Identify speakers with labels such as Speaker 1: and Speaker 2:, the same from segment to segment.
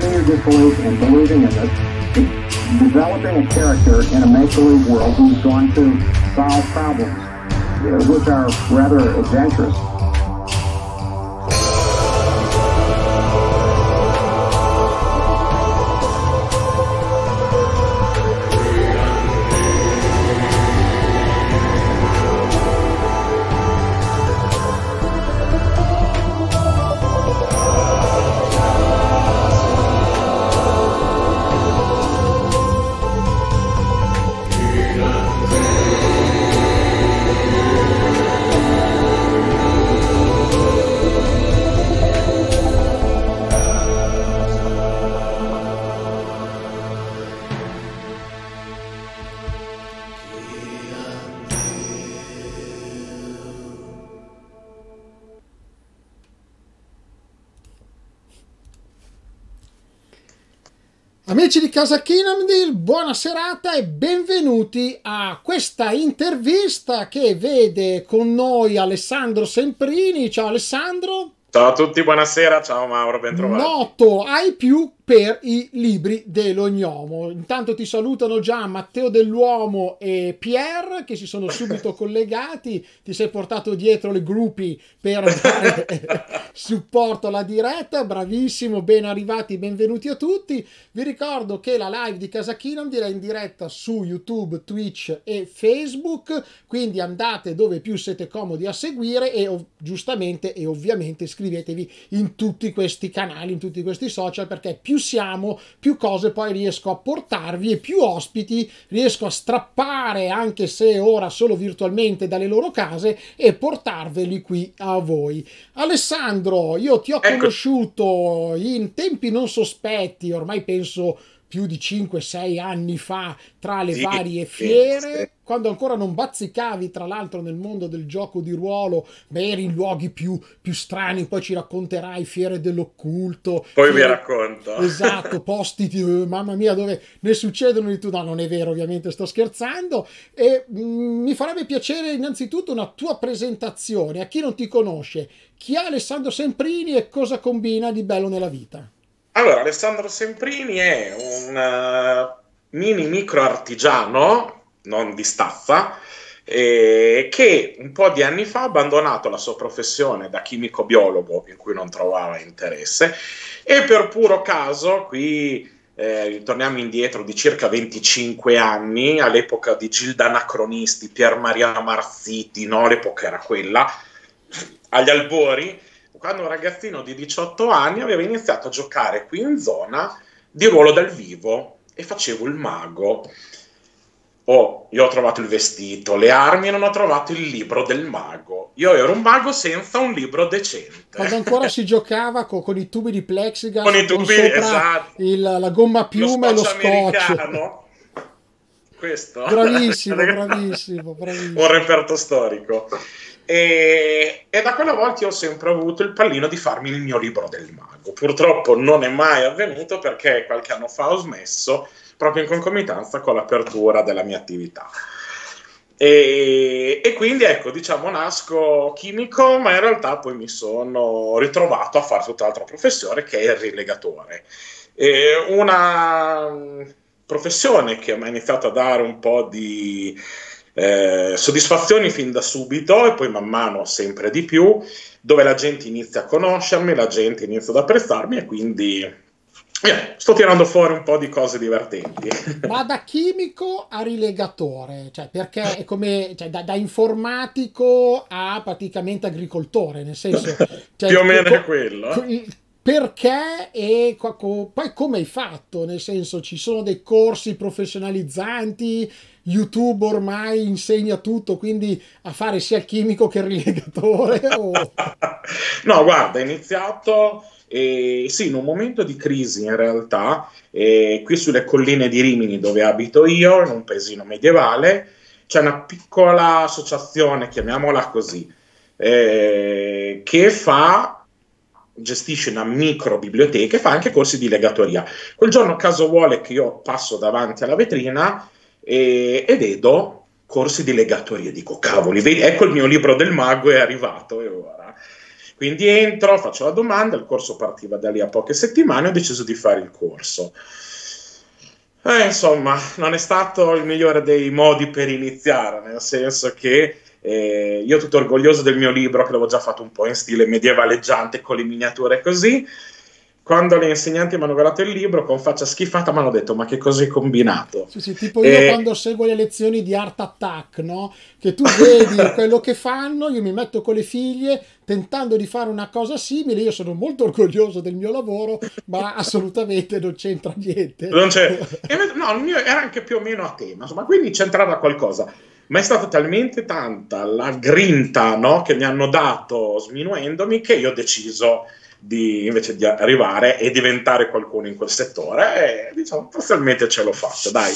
Speaker 1: turning your disbelief and believing in this, developing a character in a make-believe world who's going to solve problems, uh, which are rather adventurous. Casa Kinamdil, buona serata e benvenuti a questa intervista che vede con noi Alessandro Semprini. Ciao Alessandro.
Speaker 2: Ciao a tutti, buonasera, ciao Mauro, ben trovato.
Speaker 1: Noto ai più per i libri dell'ognomo. Intanto ti salutano già Matteo dell'Uomo e Pierre che si sono subito collegati, ti sei portato dietro le gruppi per dare supporto alla diretta, bravissimo, ben arrivati, benvenuti a tutti. Vi ricordo che la live di Casa Kingdom è in diretta su YouTube, Twitch e Facebook, quindi andate dove più siete comodi a seguire e ov- giustamente e ovviamente iscrivetevi in tutti questi canali, in tutti questi social perché più più siamo, più cose poi riesco a portarvi e più ospiti riesco a strappare, anche se ora solo virtualmente, dalle loro case e portarveli qui a voi. Alessandro, io ti ho ecco. conosciuto in tempi non sospetti, ormai penso più di 5-6 anni fa tra le sì, varie fiere, sì. quando ancora non bazzicavi tra l'altro nel mondo del gioco di ruolo, beh, eri in luoghi più, più strani, poi ci racconterai fiere dell'occulto. Poi fiere... vi racconto. Esatto, posti, di... Eh, mamma mia, dove ne succedono di tutto. No, non è vero ovviamente, sto scherzando. E mh, mm, mi farebbe piacere innanzitutto una tua presentazione a chi non ti conosce. Chi è Alessandro Semprini e cosa combina di bello nella vita?
Speaker 2: Allora, Alessandro Semprini è un uh, mini micro artigiano, non di staffa, eh, che un po' di anni fa ha abbandonato la sua professione da chimico biologo in cui non trovava interesse e per puro caso qui eh, ritorniamo indietro di circa 25 anni, all'epoca di Gilda Anacronisti, Pier Maria Marziti, no? l'epoca era quella, agli albori, quando un ragazzino di 18 anni aveva iniziato a giocare qui in zona di ruolo dal vivo e facevo il mago. Oh, io ho trovato il vestito, le armi e non ho trovato il libro del mago. Io ero un mago senza un libro decente.
Speaker 1: Quando ancora si giocava con, con, i tubi di plexiglass, con i tubi, con esatto. il, la gomma piuma lo e lo scotch. Americano.
Speaker 2: Questo. Bravissimo,
Speaker 1: bravissimo, bravissimo. Un
Speaker 2: reperto storico. E, e, da quella volta io ho sempre avuto il pallino di farmi il mio libro del mago. Purtroppo non è mai avvenuto perché qualche anno fa ho smesso, proprio in concomitanza con l'apertura della mia attività. E, e quindi ecco, diciamo, nasco chimico, ma in realtà poi mi sono ritrovato a fare tutt'altra professione che è il rilegatore. E una professione che mi ha iniziato a dare un po' di eh, soddisfazioni fin da subito e poi man mano sempre di più, dove la gente inizia a conoscermi, la gente inizia ad apprezzarmi e quindi Yeah, sto tirando fuori un po' di cose divertenti.
Speaker 1: Ma da chimico a rilegatore, cioè perché è come cioè da, da, informatico a praticamente agricoltore, nel senso... Cioè, Più o meno è
Speaker 2: quello. Eh.
Speaker 1: Il perché e poi come hai fatto? Nel senso ci sono dei corsi professionalizzanti, YouTube ormai insegna tutto, quindi a fare sia il chimico che il rilegatore. O...
Speaker 2: no, guarda, è iniziato eh, sì, in un momento di crisi in realtà, eh, qui sulle colline di Rimini dove abito io, in un paesino medievale, c'è una piccola associazione, chiamiamola così, eh, che fa gestisce una micro biblioteca e fa anche corsi di legatoria. Quel giorno, caso vuole che io passo davanti alla vetrina e, e vedo corsi di legatoria, dico cavoli, vedi, ecco il mio libro del mago è arrivato e ora. Quindi entro, faccio la domanda, il corso partiva da lì a poche settimane, e ho deciso di fare il corso. Eh, insomma, non è stato il migliore dei modi per iniziare, nel senso che eh, io tutto orgoglioso del mio libro, che l'avevo già fatto un po' in stile medievaleggiante, con le miniature così. Quando le insegnanti mi hanno guardato il libro, con faccia schifata, mi hanno detto: Ma che cosa combinato?
Speaker 1: Sì, sì, tipo io eh, quando seguo le lezioni di Art Attack, no? Che tu vedi quello che fanno, io mi metto con le figlie tentando di fare una cosa simile. Io sono molto orgoglioso del mio lavoro, ma assolutamente non c'entra niente. Non c'è.
Speaker 2: No, il mio era anche più o meno a tema, insomma, quindi c'entrava qualcosa ma è stata talmente tanta la grinta no, che mi hanno dato sminuendomi che io ho deciso di, invece di arrivare e diventare qualcuno in quel settore e diciamo parzialmente ce l'ho fatta, dai.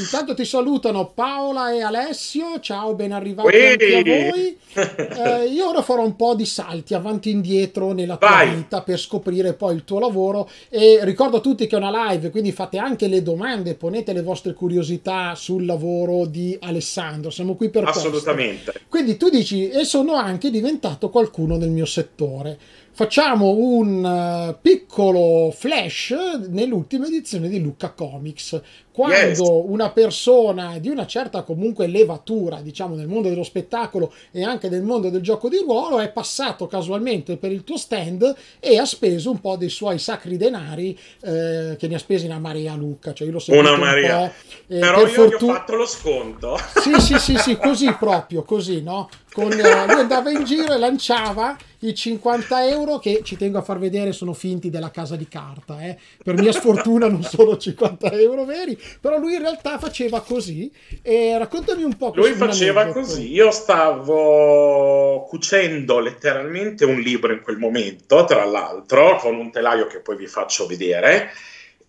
Speaker 1: Intanto ti salutano Paola e Alessio, ciao, ben arrivati Ehi. anche a voi.
Speaker 2: Eh,
Speaker 1: io ora farò un po' di salti avanti e indietro nella tua Vai. vita per scoprire poi il tuo lavoro e ricordo a tutti che è una live, quindi fate anche le domande, ponete le vostre curiosità sul lavoro di Alessandro, siamo qui per Assolutamente. questo. Assolutamente. Quindi tu dici, e sono anche diventato qualcuno nel mio settore facciamo un eh, piccolo flash nell'ultima edizione di Lucca Comics, quando yes. una persona di una certa comunque levatura, diciamo, nel mondo dello spettacolo e anche nel mondo del gioco di ruolo, è passato casualmente per il tuo stand e ha speso un po' dei suoi sacri denari eh, che ne ha spesi una Maria Lucca. Cioè io lo una Maria.
Speaker 2: Eh, Però per io fortun- gli ho fatto lo sconto. Sì,
Speaker 1: sì, sì, sì, così proprio, così, no? Con, eh, lui andava in giro e lanciava i 50 euro che ci tengo a far vedere sono finti della casa di carta. Eh. Per mia sfortuna non sono 50 euro veri, però lui in realtà faceva così. E raccontami un po'. Lui faceva aneddoto. così.
Speaker 2: Io stavo cucendo letteralmente un libro in quel momento, tra l'altro, con un telaio che poi vi faccio vedere.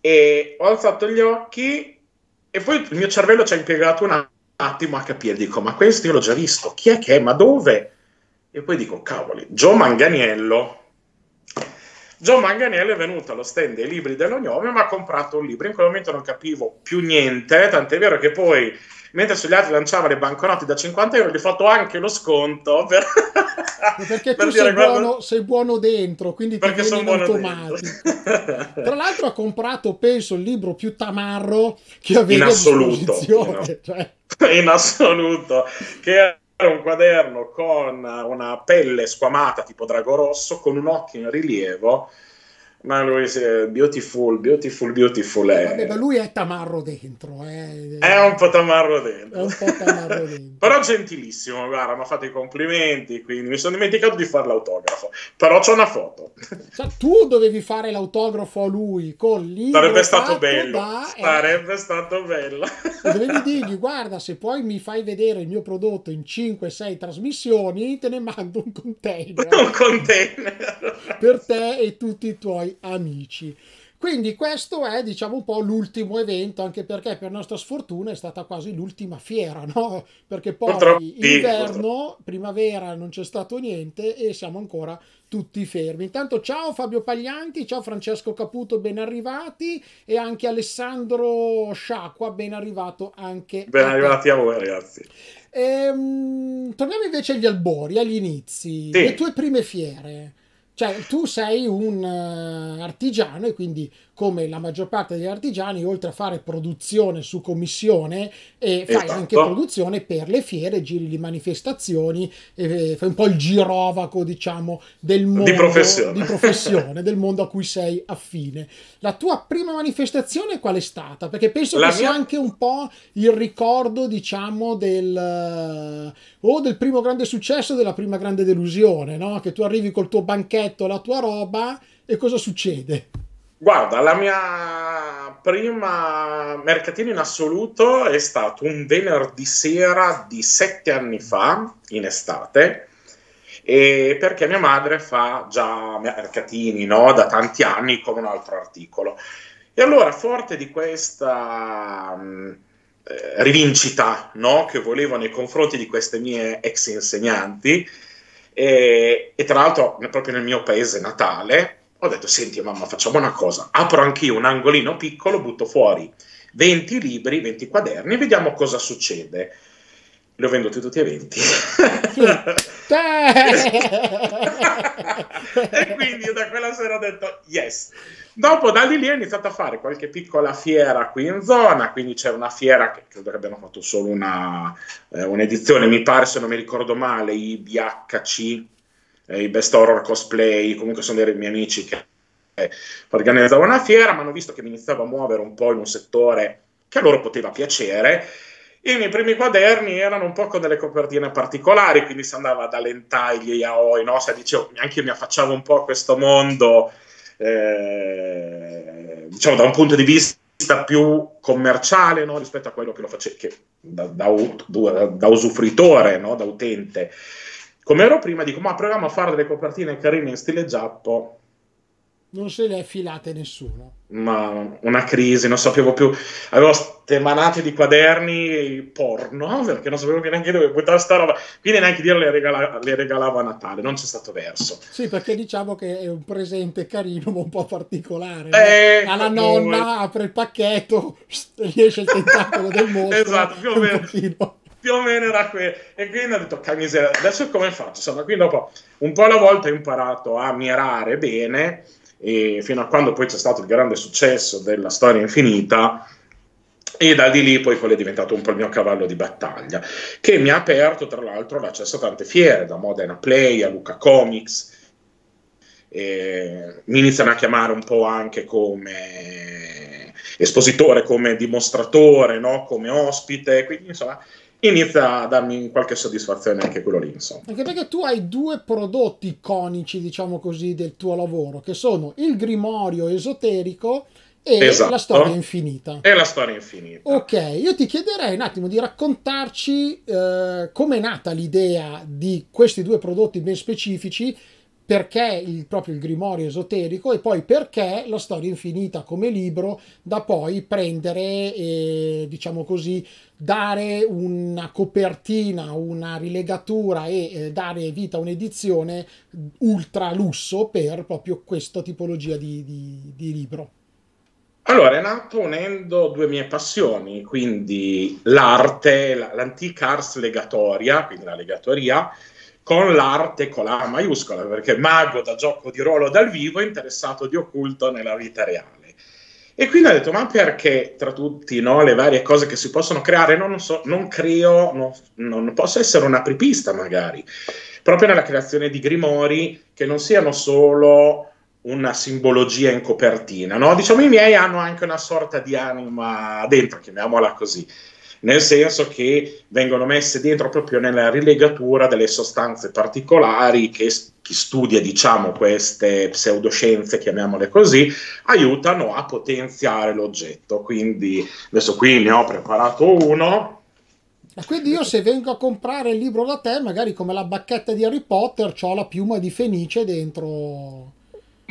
Speaker 2: E ho alzato gli occhi e poi il mio cervello ci ha impiegato un attimo a capire. Dico, ma questo io l'ho già visto. Chi è che è? Ma dove? E poi dico, cavoli, Joe Manganiello. Joe Manganiello è venuto allo stand dei libri dell'Ognome, e mi ha comprato un libro. In quel momento non capivo più niente, tant'è vero che poi, mentre sugli altri lanciava le banconote da 50 euro, gli ho fatto anche lo sconto. Per... Perché per tu sei, guarda...
Speaker 1: buono, sei, buono, dentro, quindi perché ti viene in automatico. Tra l'altro ha comprato, penso, il libro più tamarro che avevi in assoluto. In, cioè...
Speaker 2: in assoluto. Che un quaderno con una pelle squamata tipo drago rosso con un occhio in rilievo ma lui è eh, beautiful, beautiful, beautiful. Eh, vabbè, lui è tamarro dentro. Eh. È un po' tamarro dentro. Po tamarro dentro. Però gentilissimo, guarda, mi ha fatto i complimenti, quindi mi sono dimenticato di fare l'autografo. Però c'è una foto. Cioè, tu dovevi
Speaker 1: fare l'autografo a lui con lì. Eh. Sarebbe stato bello. Da... Sarebbe
Speaker 2: eh. stato bello.
Speaker 1: Dovevi dirgli, guarda, se poi mi fai vedere il mio prodotto in 5-6 trasmissioni, te ne mando un container. un container. per te e tutti i tuoi amici. Quindi questo è, diciamo, un po' l'ultimo evento, anche perché per nostra sfortuna è stata quasi l'ultima fiera, no? Perché poi purtroppo, inverno, sì, primavera non c'è stato niente e siamo ancora tutti fermi. Intanto ciao Fabio Paglianti, ciao Francesco Caputo, ben arrivati e anche Alessandro Sciacqua, ben arrivato anche. Ben arrivati
Speaker 2: a voi ragazzi.
Speaker 1: Ehm, torniamo invece agli albori, agli inizi, sì. le tue prime fiere. Cioè, tu sei un eh, artigiano e quindi come la maggior parte degli artigiani, oltre a fare produzione su commissione, eh, fai esatto. anche produzione per le fiere, giri di manifestazioni, eh, fai un po' il girovaco, diciamo, del mondo di professione, di professione del mondo a cui sei affine. La tua prima manifestazione qual è stata? Perché penso la che mia... sia anche un po' il ricordo, diciamo, del, oh, del primo grande successo, della prima grande delusione, no? Che tu arrivi col tuo banchetto, la tua roba e cosa succede?
Speaker 2: Guarda, la mia prima mercatina in assoluto è stato un venerdì sera di sette anni fa, in estate, perché mia madre fa già mercatini no? da tanti anni con un altro articolo. E allora, forte di questa mm, eh, rivincita no? che volevo nei confronti di queste mie ex insegnanti, e, eh, e tra l'altro proprio nel mio paese natale, ho detto, senti mamma, facciamo una cosa, apro anch'io un angolino piccolo, butto fuori 20 libri, 20 quaderni e vediamo cosa succede. Li ho venduti tutti e 20. e quindi da quella sera ho detto yes. Dopo da lì lì ho iniziato a fare qualche piccola fiera qui in zona, quindi c'è una fiera che credo che abbiano fatto solo una, eh, un'edizione, mi pare se non mi ricordo male, IBHC, eh, i best horror cosplay, comunque sono dei miei amici che eh, organizzavano una fiera, ma hanno visto che mi iniziavo a muovere un po' in un settore che a loro poteva piacere. I miei primi quaderni erano un po' con delle copertine particolari, quindi si andava da lentagli a oi, no? Se dicevo, anche io mi affacciavo un po' a questo mondo, eh, diciamo, da un punto di vista più commerciale no? rispetto a quello che lo facevo da, da, da, da usufruitore, no? da utente come ero prima, dico, ma proviamo a fare delle copertine carine in stile giappo. Non
Speaker 1: se le è filate nessuno.
Speaker 2: Ma una crisi, non sapevo più. Avevo ste manate di quaderni porno, perché non sapevo più neanche dove buttare sta roba. Quindi neanche dire le, regala- le regalavo a Natale, non c'è stato verso.
Speaker 1: Sì, perché diciamo che è un presente carino, ma un
Speaker 2: po' particolare. Eh, no? Alla nonna
Speaker 1: apre il pacchetto, riesce il tentacolo
Speaker 2: del mondo. Esatto, più o meno più o meno era quello. E quindi ho detto, che adesso come faccio? Insomma, quindi dopo un po' alla volta ho imparato a mirare bene, e fino a quando poi c'è stato il grande successo della storia infinita, e da di lì poi quello è diventato un po' il mio cavallo di battaglia, che mi ha aperto tra l'altro l'accesso a tante fiere, da Modena Play a Luca Comics, mi iniziano a chiamare un po' anche come espositore, come dimostratore, no? come ospite, quindi insomma inizia a darmi qualche soddisfazione anche quello lì. Insomma.
Speaker 1: Anche perché tu hai due prodotti iconici, diciamo così, del tuo lavoro, che sono il grimorio esoterico e esatto. la storia infinita.
Speaker 2: E la storia infinita.
Speaker 1: Ok, io ti chiederei un attimo di raccontarci eh, come è nata l'idea di questi due prodotti ben specifici perché il, proprio il grimorio esoterico e poi perché la storia infinita come libro da poi prendere e diciamo così dare una copertina, una rilegatura e eh, dare vita a un'edizione ultra lusso per proprio questa tipologia di, di, di libro.
Speaker 2: Allora, è nato unendo due mie passioni, quindi l'arte, l'antica ars legatoria, quindi la legatoria, con l'arte con la maiuscola, perché mago da gioco di ruolo dal vivo interessato di occulto nella vita reale. E quindi ha detto, ma perché tra tutti no, le varie cose che si possono creare, no, non, so, non creo, no, non posso essere un apripista magari, proprio nella creazione di grimori che non siano solo una simbologia in copertina, no? Diciamo i miei hanno anche una sorta di anima dentro, chiamiamola così nel senso che vengono messe dentro proprio nella rilegatura delle sostanze particolari che chi studia diciamo, queste pseudoscienze, chiamiamole così, aiutano a potenziare l'oggetto. Quindi adesso qui ne ho preparato uno.
Speaker 1: quindi io se vengo a comprare il libro da te, magari come la bacchetta di Harry Potter, ho la piuma di Fenice dentro.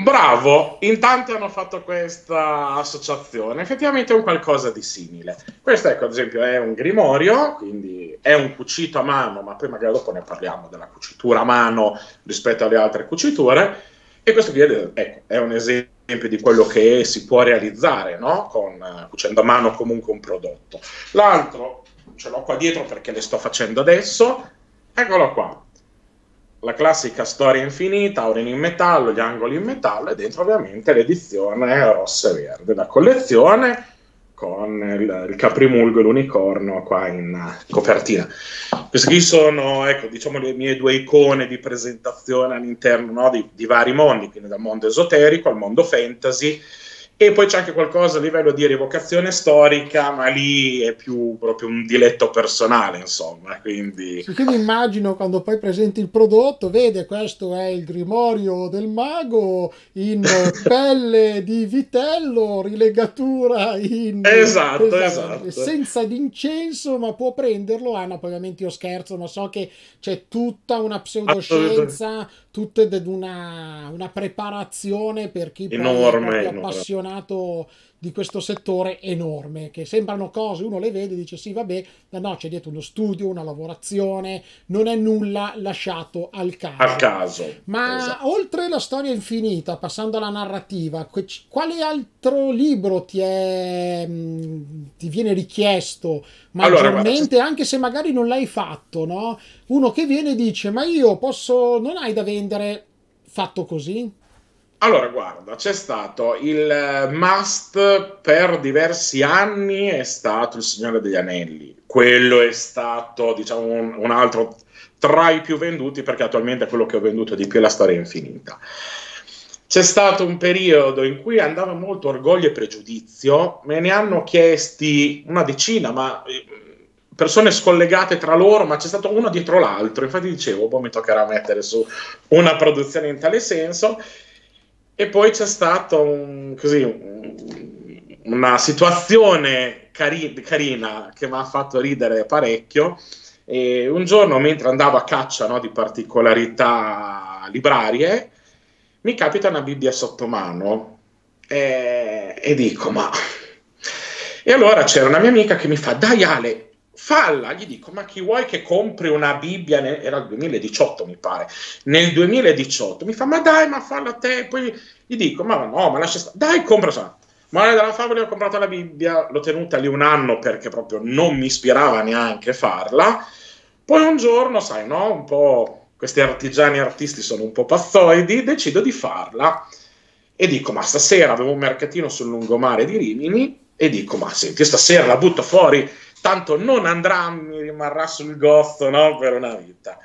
Speaker 2: Bravo, in tanti hanno fatto questa associazione, effettivamente è un qualcosa di simile. Questo ecco, ad esempio, è un grimorio, quindi è un cucito a mano, ma poi magari dopo ne parliamo della cucitura a mano rispetto alle altre cuciture. E questo qui è, ecco, è un esempio di quello che si può realizzare, no? Con, cucendo a mano comunque un prodotto. L'altro ce l'ho qua dietro perché le sto facendo adesso, eccolo qua, la classica storia infinita, Aurin in metallo, gli angoli in metallo e dentro ovviamente l'edizione rossa e verde da collezione con il, il caprimulgo e l'unicorno qua in eh, copertina. Queste qui sono, ecco, diciamo le mie due icone di presentazione all'interno no, di, di vari mondi, quindi dal mondo esoterico al mondo fantasy e poi c'è anche qualcosa a livello di rievocazione storica, ma lì è più proprio un diletto personale, insomma. Quindi... Sì,
Speaker 1: quindi immagino quando poi presenti il prodotto, vede questo è il grimorio del mago in pelle di vitello, rilegatura in... Esatto, esatto. esatto. Senza d'incenso, ma può prenderlo. Ah no, ovviamente io scherzo, ma so che c'è tutta una pseudoscienza tutte ed una, una preparazione per chi enorme, è appassionato di questo settore enorme, che sembrano cose, uno le vede e dice sì vabbè, ma no, c'è dietro uno studio, una lavorazione, non è nulla lasciato al caso. Al
Speaker 2: caso.
Speaker 1: Ma esatto. oltre la storia infinita, passando alla narrativa, quale altro libro ti, è, mm, ti viene richiesto maggiormente, allora, anche se magari non l'hai fatto, no? Uno che viene e dice ma io posso, non hai da vendere fatto così?
Speaker 2: Allora, guarda, c'è stato il eh, must per diversi anni, è stato Il Signore degli Anelli. Quello è stato, diciamo, un, un altro tra i più venduti, perché attualmente quello che ho venduto di più è la storia infinita. C'è stato un periodo in cui andava molto orgoglio e pregiudizio, me ne hanno chiesti una decina, ma eh, persone scollegate tra loro, ma c'è stato uno dietro l'altro. Infatti dicevo, boh, mi toccherà mettere su una produzione in tale senso. E poi c'è stata un, un, una situazione cari- carina che mi ha fatto ridere parecchio. E un giorno, mentre andavo a caccia no, di particolarità librarie, mi capita una Bibbia sotto mano e, eh, e dico: Ma. E allora c'era una mia amica che mi fa: Dai, Ale, falla, gli dico, ma chi vuoi che compri una Bibbia, nel, era il 2018 mi pare, nel 2018, mi fa, ma dai, ma falla te, poi gli dico, ma no, ma lascia stare, dai, compra, sa. Manuale della Favola, ho comprato la Bibbia, l'ho tenuta lì un anno perché proprio non mi ispirava neanche farla, poi un giorno, sai, no, un po', questi artigiani artisti sono un po' pazzoidi, decido di farla e dico, ma stasera avevo un mercatino sul lungomare di Rimini e dico, ma senti, stasera la butto fuori tanto non andrà, mi rimarrà sul gozzo no? per una vita.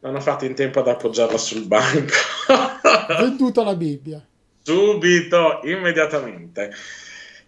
Speaker 2: Non ho fatto in tempo ad appoggiarla sul banco. Venduta la Bibbia. Subito, immediatamente.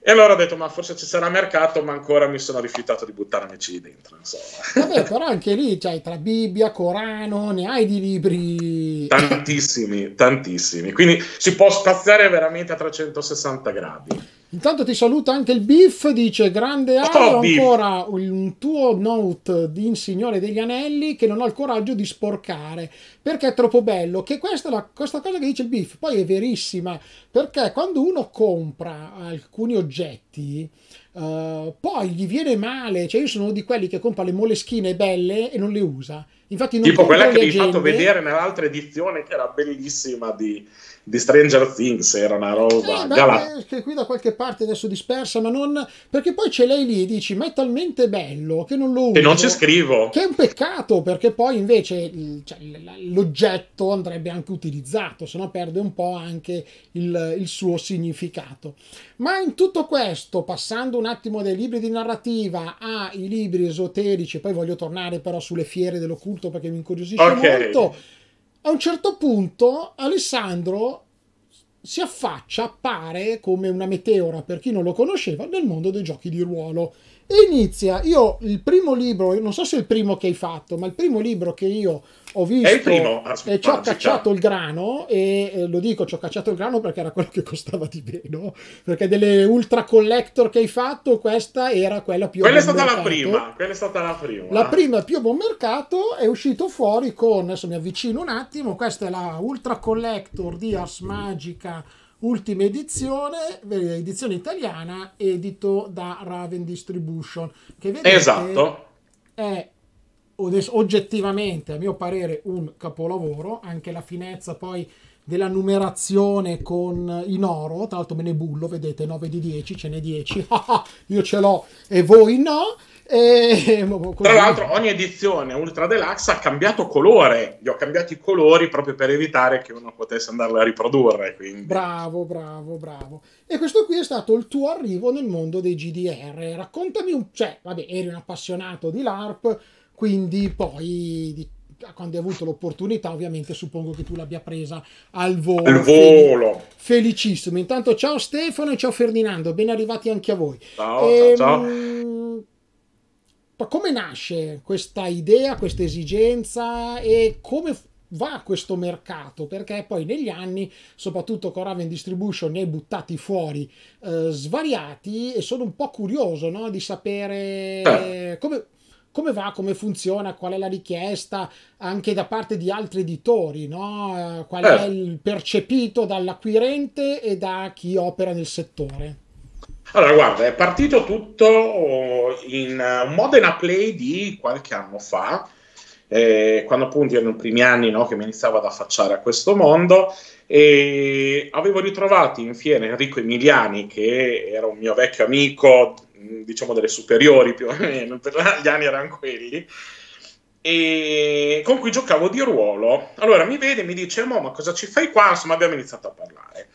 Speaker 2: E allora ho detto, ma forse ci sarà mercato, ma ancora mi sono rifiutato di buttarmi buttarmici dentro, insomma.
Speaker 1: Vabbè, però anche lì, cioè, tra Bibbia, Corano, ne hai di libri...
Speaker 2: Tantissimi, tantissimi. Quindi si può spaziare veramente a 360 gradi.
Speaker 1: Intanto ti saluta anche il Biff, dice grande Ale, oh, ancora un tuo note di Signore degli Anelli che non ho il coraggio di sporcare, perché è troppo bello, che questa, la, questa cosa che dice il Biff poi è verissima, perché quando uno compra alcuni oggetti, uh, poi gli viene male, cioè io sono uno di quelli che compra le moleschine belle e non le usa. Infatti non tipo quella che vi ho fatto vedere
Speaker 2: nell'altra edizione che era bellissima di di Stranger Things, era una roba eh, galattica.
Speaker 1: Che qui da qualche parte adesso dispersa, ma non... Perché poi ce l'hai lì e dici, ma è talmente bello che non lo uso. Che non ci scrivo. Che è un peccato, perché poi invece cioè, l'oggetto andrebbe anche utilizzato, se no perde un po' anche il, il suo significato. Ma in tutto questo, passando un attimo dai libri di narrativa ai libri esoterici, poi voglio tornare però sulle fiere dell'occulto perché mi incuriosisce okay. molto a un certo punto Alessandro si affaccia, appare come una meteora per chi non lo conosceva, nel mondo dei giochi di ruolo e inizia, io il primo libro, non so se è il primo che hai fatto, ma il primo libro che io ho visto è il primo, e ah, ci ho cacciato il grano e eh, lo dico, ci ho cacciato il grano perché era quello che costava di meno, perché delle ultra collector che hai fatto questa era quella più... Quella è stata mercato. la prima,
Speaker 2: quella è stata la prima. La
Speaker 1: prima più a buon mercato è uscito fuori con, adesso mi avvicino un attimo, questa è la ultra collector di Ars Magica ultima edizione, eh, edizione italiana, edito da Raven Distribution, che vedete esatto. è oggettivamente, a mio parere, un capolavoro, anche la finezza poi della numerazione con in oro, tra l'altro me ne bullo, vedete 9 di 10, ce n'è 10, io ce l'ho e voi no. E... Eh, boh, boh, Tra l'altro
Speaker 2: ogni edizione Ultra Deluxe ha cambiato colore, gli ho cambiato i colori proprio per evitare che uno potesse andarle a riprodurre. Quindi.
Speaker 1: Bravo, bravo, bravo. E questo qui è stato il tuo arrivo nel mondo dei GDR. Raccontami un... cioè, vabbè, eri un appassionato di LARP, quindi poi di quando hai avuto l'opportunità, ovviamente suppongo che tu l'abbia presa al volo. Al volo. felicissimo. Intanto ciao Stefano e ciao Ferdinando, ben arrivati anche a voi.
Speaker 2: Ciao, e, ciao, ciao. Ehm,
Speaker 1: come nasce questa idea, questa esigenza e come va questo mercato? Perché poi negli anni, soprattutto con Raven Distribution, ne hai buttati fuori eh, svariati e sono un po' curioso no? di sapere certo. come, come va, come funziona, qual è la richiesta anche da parte di altri editori, no? Eh, qual è certo. il percepito dall'acquirente e da chi opera nel settore.
Speaker 2: Allora, guarda, è partito tutto in eh, un Modena Play di qualche anno fa, eh, quando appunto erano i primi anni no, che mi iniziavo ad affacciare a questo mondo e avevo ritrovato in fiera Enrico Emiliani, che era un mio vecchio amico, mm, diciamo delle superiori più o meno, per gli anni erano quelli, e con cui giocavo di ruolo. Allora mi vede e mi dice, eh, ma cosa ci fai qua? Insomma, abbiamo iniziato a parlare.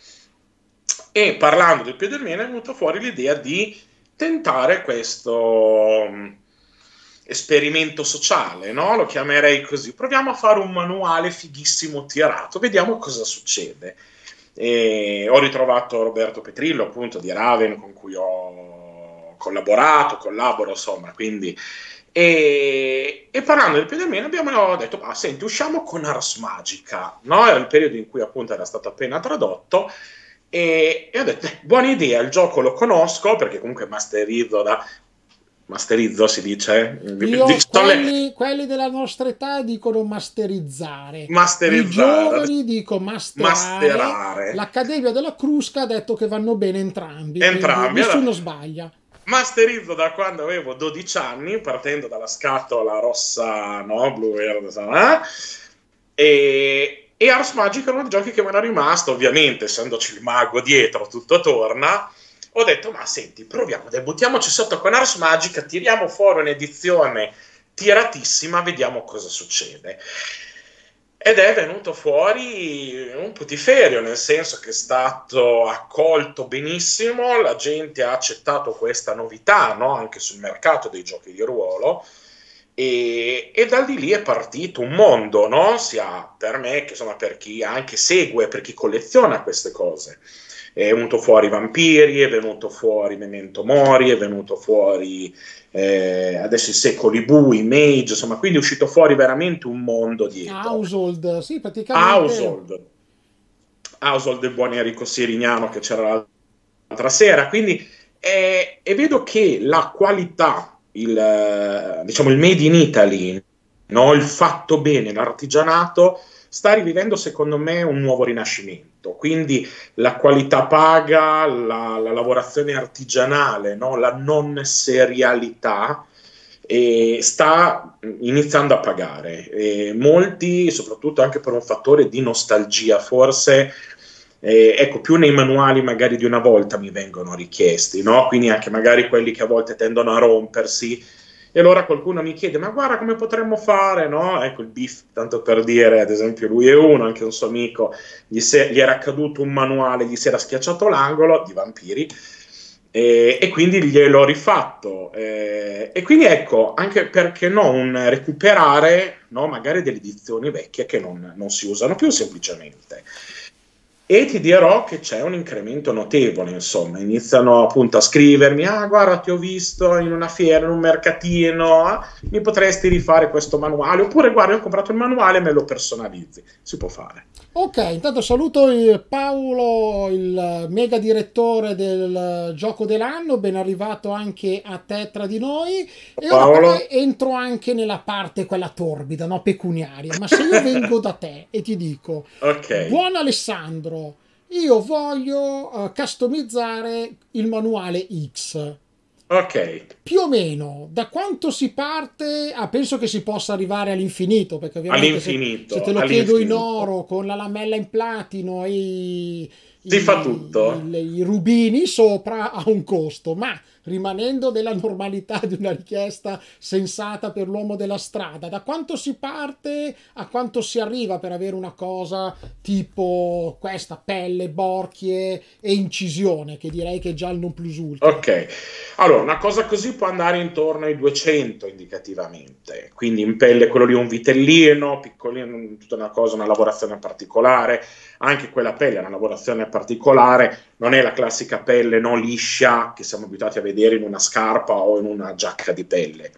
Speaker 2: E parlando del Piedelmena è venuta fuori l'idea di tentare questo mm, esperimento sociale, no? lo chiamerei così. Proviamo a fare un manuale fighissimo tirato, vediamo cosa succede. E ho ritrovato Roberto Petrillo, appunto, di Raven, con cui ho collaborato, collaboro, insomma, quindi... E, e parlando del Piedelmena abbiamo detto, ah, senti, usciamo con Ars Magica, no? Era il periodo in cui appunto era stato appena tradotto, e, e ho detto, eh, buona idea, il gioco lo conosco perché comunque masterizzo da masterizzo si dice? Eh, Io, quelli,
Speaker 1: le... quelli, della nostra età dicono masterizzare.
Speaker 2: Masterizzare. I giovani
Speaker 1: dico masterare. masterare. L'Accademia della Crusca ha detto che vanno bene entrambi. Entrambi. Nessuno allora, sbaglia.
Speaker 2: Masterizzo da quando avevo 12 anni, partendo dalla scatola rossa, no, blu, verde, eh? e e Ars Magica è uno dei giochi che mi era rimasto, ovviamente, essendoci il mago dietro, tutto torna. Ho detto, ma senti, proviamo, debuttiamoci sotto con Ars Magica, tiriamo fuori un'edizione tiratissima, vediamo cosa succede. Ed è venuto fuori un putiferio, nel senso che è stato accolto benissimo, la gente ha accettato questa novità no? anche sul mercato dei giochi di ruolo e, e, da lì è partito un mondo, no? sia per me che insomma, per chi anche segue, per chi colleziona queste cose. È venuto fuori Vampiri, è venuto fuori Memento Mori, è venuto fuori eh, adesso i secoli bui, Mage, insomma, quindi è uscito fuori veramente un mondo dietro.
Speaker 1: Household, sì, praticamente. Household.
Speaker 2: Household del buon Enrico Sirignano che c'era l'altra sera, quindi eh, e vedo che la qualità il, eh, diciamo, il made in Italy, no? il fatto bene, l'artigianato, sta rivivendo secondo me un nuovo rinascimento. Quindi la qualità paga, la, la lavorazione artigianale, no? la non serialità sta iniziando a pagare. E molti, soprattutto anche per un fattore di nostalgia, forse eh, ecco, più nei manuali magari di una volta mi vengono richiesti, no? quindi anche magari quelli che a volte tendono a rompersi. E allora qualcuno mi chiede, ma guarda come potremmo fare, no? Ecco il beef, tanto per dire, ad esempio lui è uno, anche un suo amico, gli, se- gli era accaduto un manuale, gli si era schiacciato l'angolo di vampiri, e, e, quindi gliel'ho rifatto. E, e quindi ecco, anche perché non recuperare no, magari delle edizioni vecchie che non, non si usano più semplicemente e ti dirò che c'è un incremento notevole, insomma, iniziano appunto a scrivermi, ah guarda ti ho visto in una fiera, in un mercatino, ah, mi potresti rifare questo manuale, oppure guarda ho comprato il manuale e me lo personalizzi, si può fare.
Speaker 1: Ok, intanto saluto il Paolo, il mega direttore del gioco dell'anno, ben arrivato anche a te tra di noi, e Paolo. entro anche nella parte quella torbida, no, pecuniaria, ma se io vengo da te e ti dico,
Speaker 2: okay. buon
Speaker 1: Alessandro, loro io voglio uh, customizzare il manuale X. Ok. Più o meno, da quanto si parte? Ah, penso che si possa arrivare all'infinito, perché ovviamente all'infinito, se, se te lo chiedo in oro, con la lamella in platino e i, i, i rubini sopra ha un costo, ma rimanendo della normalità di una richiesta sensata per l'uomo della strada, da quanto si parte a quanto si arriva per avere una cosa tipo questa, pelle, borchie e incisione, che direi che è già il non plus ultra.
Speaker 2: Ok, allora una cosa così può andare intorno ai 200 indicativamente, quindi in pelle quello lì è un vitellino, piccolino, tutta una cosa, una lavorazione particolare, anche quella pelle è una lavorazione particolare, non è la classica pelle non liscia che siamo abituati a vedere vedere in una scarpa o in una giacca di pelle.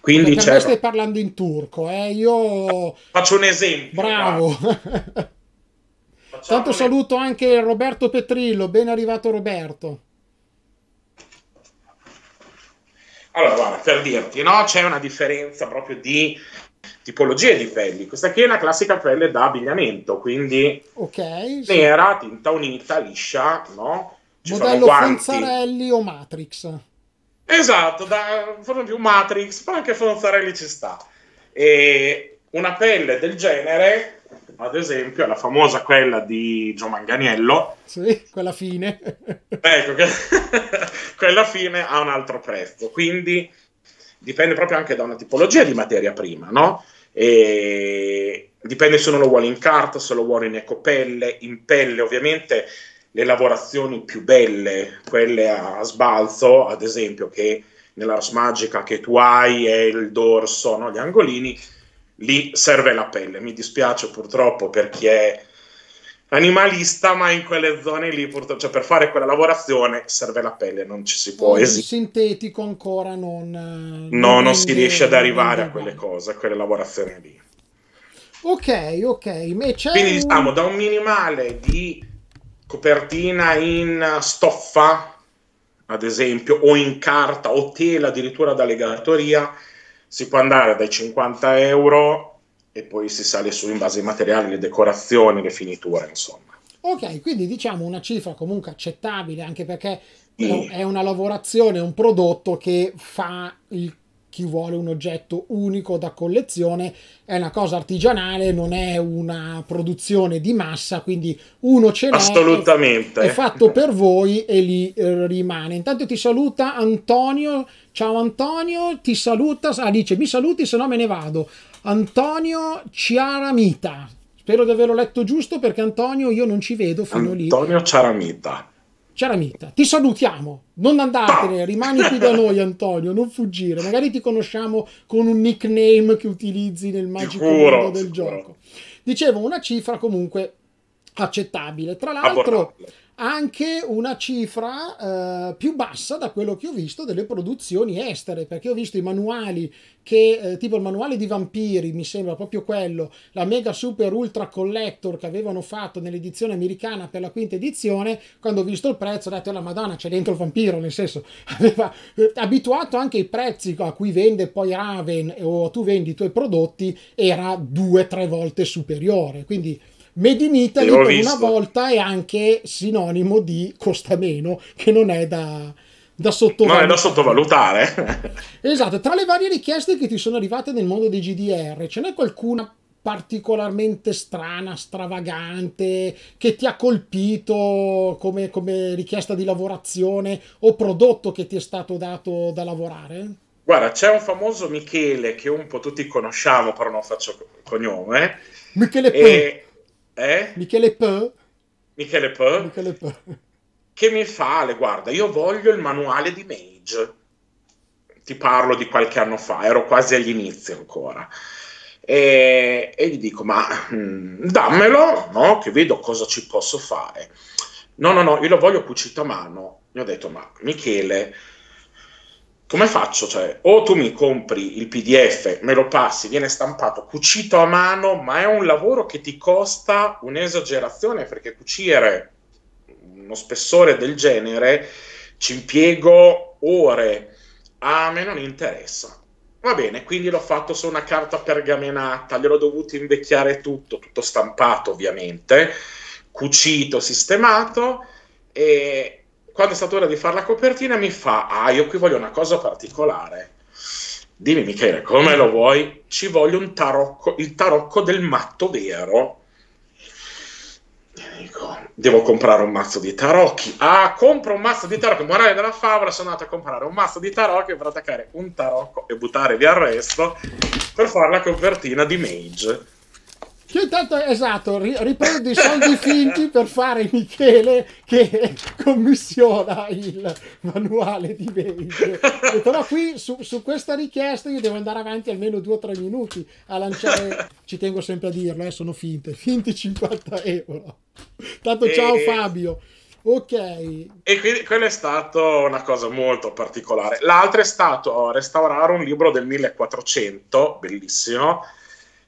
Speaker 2: Quindi c'è... stai
Speaker 1: parlando in turco, eh? Io...
Speaker 2: Faccio un esempio. Bravo.
Speaker 1: Tanto saluto anche Roberto Petrillo, ben arrivato Roberto.
Speaker 2: Allora, guarda, per dirti, no? C'è una differenza proprio di tipologie di pelli. Questa qui è una classica pelle da abbigliamento, quindi
Speaker 1: okay, sì. nera,
Speaker 2: tinta unita, liscia, no? Ci Modello Fonzarelli
Speaker 1: o Matrix.
Speaker 2: Esatto, da, forse più Matrix, ma anche Fonzarelli ci sta. E una pelle del genere ad esempio, la famosa quella di Gio Manganiello. Sì, quella fine. ecco, che... quella fine ha un altro prezzo, quindi dipende proprio anche da una tipologia di materia prima, no? E... Dipende se uno lo vuole in carta, se lo vuole in ecopelle, in pelle, ovviamente le lavorazioni più belle, quelle a sbalzo, ad esempio, che nella magica che tu hai è il dorso, no? gli angolini, lì serve la pelle. Mi dispiace purtroppo per chi è animalista, ma in quelle zone lì, purtroppo, cioè per fare quella lavorazione serve la pelle, non ci si può esistere.
Speaker 1: sintetico ancora non... Eh,
Speaker 2: non no, non, si riesce ad arrivare a quelle cose, a quelle lavorazioni lì.
Speaker 1: Ok, ok. Quindi diciamo,
Speaker 2: da un minimale di copertina in stoffa, ad esempio, o in carta o tela addirittura da legatoria, si può andare dai 50 euro e poi si sale su in base ai materiali, le decorazioni, le finiture, insomma.
Speaker 1: Ok, quindi diciamo una cifra comunque accettabile, anche perché sì. è una lavorazione, un prodotto che fa il chi vuole un oggetto unico da collezione, è una cosa artigianale, non è una produzione di massa, quindi uno ce l'ha. Assolutamente. È, fatto per voi e lì eh, rimane. Intanto ti saluta Antonio, ciao Antonio, ti saluta, ah, dice mi saluti se no me ne vado. Antonio Ciaramita. Spero di averlo letto giusto perché Antonio io non ci vedo fino Antonio lì.
Speaker 2: Antonio Ciaramita.
Speaker 1: Ciaramita, ti salutiamo. Non andartene, rimani qui da noi, Antonio. Non fuggire. Magari ti conosciamo con un nickname che utilizzi nel magico sicuro, mondo del sicuro. gioco. Dicevo, una cifra comunque accettabile. Tra l'altro, Aborrabile anche una cifra eh, più bassa da quello che ho visto delle produzioni estere, perché ho visto i manuali che, eh, tipo il manuale di vampiri, mi sembra proprio quello, la mega super ultra collector che avevano fatto nell'edizione americana per la quinta edizione, quando ho visto il prezzo ho detto, eh, la madonna, c'è dentro il vampiro, nel senso, aveva eh, abituato anche i prezzi a cui vende poi Raven o tu vendi i tuoi prodotti, era due o tre volte superiore, quindi Made in Italy per una volta è anche sinonimo di costa meno, che non è da,
Speaker 2: da sottovalutare. No, è da sottovalutare.
Speaker 1: esatto, tra le varie richieste che ti sono arrivate nel mondo dei GDR, ce n'è qualcuna particolarmente strana, stravagante, che ti ha colpito come, come richiesta di lavorazione o prodotto che ti è stato dato da lavorare?
Speaker 2: Guarda, c'è un famoso Michele che un po' tutti conosciamo, però non faccio cognome. Michele P. E... Eh? Michele P. Michele P. Michele P. Che mi fa, le guarda, io voglio il manuale di Mage. Ti parlo di qualche anno fa, ero quasi agli inizi ancora. E, e gli dico, ma mh, mm, dammelo, no? Che vedo cosa ci posso fare. No, no, no, io lo voglio cucito a mano. Gli ho detto, ma Michele, come faccio? Cioè, o tu mi compri il PDF, me lo passi, viene stampato, cucito a mano, ma è un lavoro che ti costa un'esagerazione perché cucire uno spessore del genere ci impiego ore. A me non interessa. Va bene, quindi l'ho fatto su una carta pergamenata, gliel'ho dovuto invecchiare tutto, tutto stampato ovviamente, cucito, sistemato e, quando è stata ora di fare la copertina mi fa, ah io qui voglio una cosa particolare. Dimmi Michele, come lo vuoi? Ci voglio un tarocco, il tarocco del matto vero. devo comprare un mazzo di tarocchi. Ah, compro un mazzo di tarocchi. Morale della favola, sono andato a comprare un mazzo di tarocchi per attaccare un tarocco e buttare via il resto per fare la copertina di Mage.
Speaker 1: Che intanto esatto, riprendo i soldi finti per fare Michele che commissiona il manuale di vendita. Però qui su, su, questa richiesta io devo andare avanti almeno due o tre minuti a lanciare, ci tengo sempre a dirlo, eh, sono finte, finti 50 euro. Tanto e... ciao Fabio. Ok.
Speaker 2: E quindi quella è stata una cosa molto particolare. L'altra è stato restaurare un libro del 1400, bellissimo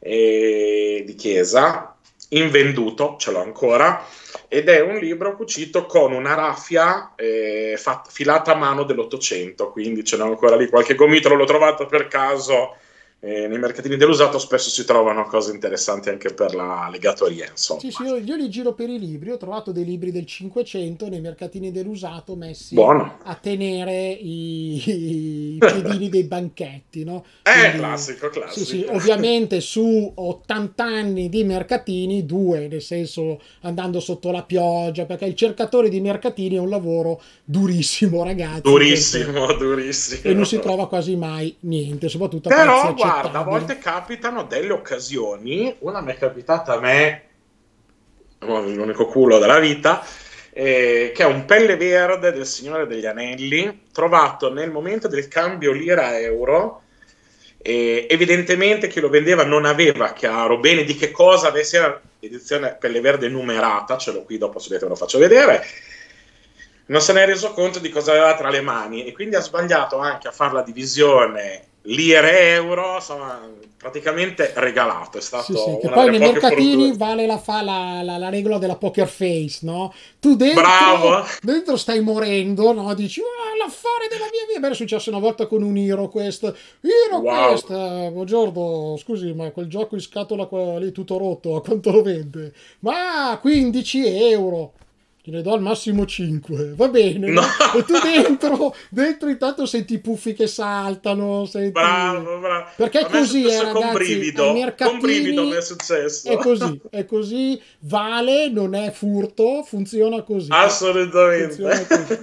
Speaker 2: eh, di chiesa, invenduto, ce l'ho ancora, ed è un libro cucito con una raffia eh, fat- filata a mano dell'Ottocento, quindi ce n'è ancora lì qualche gomitolo, l'ho trovato per caso eh, nei mercatini dell'usato spesso si trovano cose interessanti anche per la legatoria. Insomma. Sì,
Speaker 1: sì, io, io, li giro per i libri, ho trovato dei libri del 500 nei mercatini dell'usato messi Buono. a tenere i, i piedini dei banchetti. No?
Speaker 2: Eh, Quindi, classico, classico. Sì, sì, ovviamente
Speaker 1: su 80 anni di mercatini, due, nel senso andando sotto la pioggia, perché il cercatore di mercatini è un lavoro durissimo, ragazzi. Durissimo,
Speaker 2: perché, durissimo. E non si trova
Speaker 1: quasi mai niente, soprattutto a Però, prezzi guarda, a volte
Speaker 2: capitano delle occasioni. Una mi è capitata a me, l'unico culo della vita, eh, che è un pelle verde del Signore degli Anelli, trovato nel momento del cambio lira-euro. Eh, evidentemente chi lo vendeva non aveva chiaro bene di che cosa avesse l'edizione pelle verde numerata, ce l'ho qui dopo se vedete ve lo faccio vedere. Non se ne è reso conto di cosa aveva tra le mani e quindi ha sbagliato anche a fare la divisione lire euro, insomma, praticamente regalato. È stato sì, sì, che poi nei mercatini
Speaker 1: fortuna. vale la, fa, la, la, la, regola della poker face, no? Tu dentro, Bravo. dentro stai morendo, no? Dici, ah, l'affare della mia vita. Beh, è successo una volta con un Hero Quest. Hero wow. Quest, buongiorno, eh, scusi, ma quel gioco in scatola lì tutto rotto, a quanto lo vende? Ma 15 euro ne do al massimo 5, va bene. No. E tu dentro, dentro intanto senti i puffi che saltano. Senti... Bravo,
Speaker 2: bravo. Perché è così, è eh, ragazzi, con brivido, con brivido mi è successo. È così,
Speaker 1: è così, vale, non è furto, funziona così.
Speaker 2: Assolutamente. Funziona così.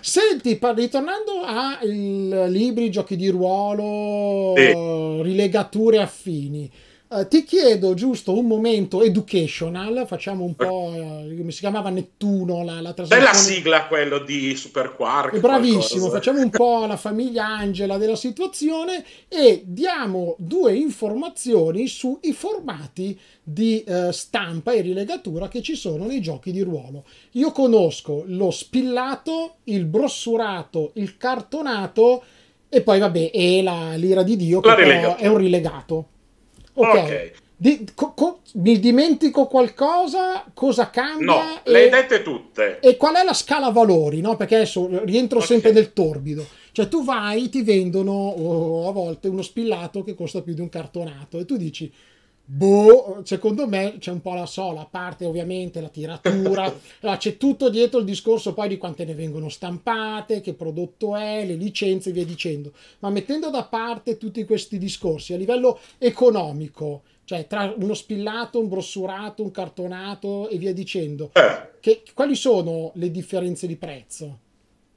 Speaker 1: Senti, ritornando a libri, giochi di ruolo, sì. rilegature affini. Eh, ti chiedo giusto un momento educational, facciamo un po' uh, come si chiamava Nettuno la, la trasmissione. Bella sigla
Speaker 2: quello di Super Quark. Bravissimo, qualcosa. facciamo
Speaker 1: un po' la famiglia Angela della situazione e diamo due informazioni sui formati di uh, stampa e rilegatura che ci sono nei giochi di ruolo. Io conosco lo spillato, il brossurato, il cartonato e poi vabbè, è la l'ira di Dio che è un rilegato. Ok. okay. Di, co, co, mi dimentico qualcosa? Cosa cambia? No, e, le hai dette tutte. E qual è la scala valori? No? Perché adesso rientro okay. sempre nel torbido. Cioè tu vai, ti vendono oh, a volte uno spillato che costa più di un cartonato e tu dici Boh, secondo me c'è un po' la sola, a parte ovviamente la tiratura, allora, c'è tutto dietro il discorso poi di quante ne vengono stampate, che prodotto è, le licenze e via dicendo. Ma mettendo da parte tutti questi discorsi a livello economico, cioè tra uno spillato, un brossurato, un cartonato e via dicendo, eh. che, quali sono le differenze di prezzo?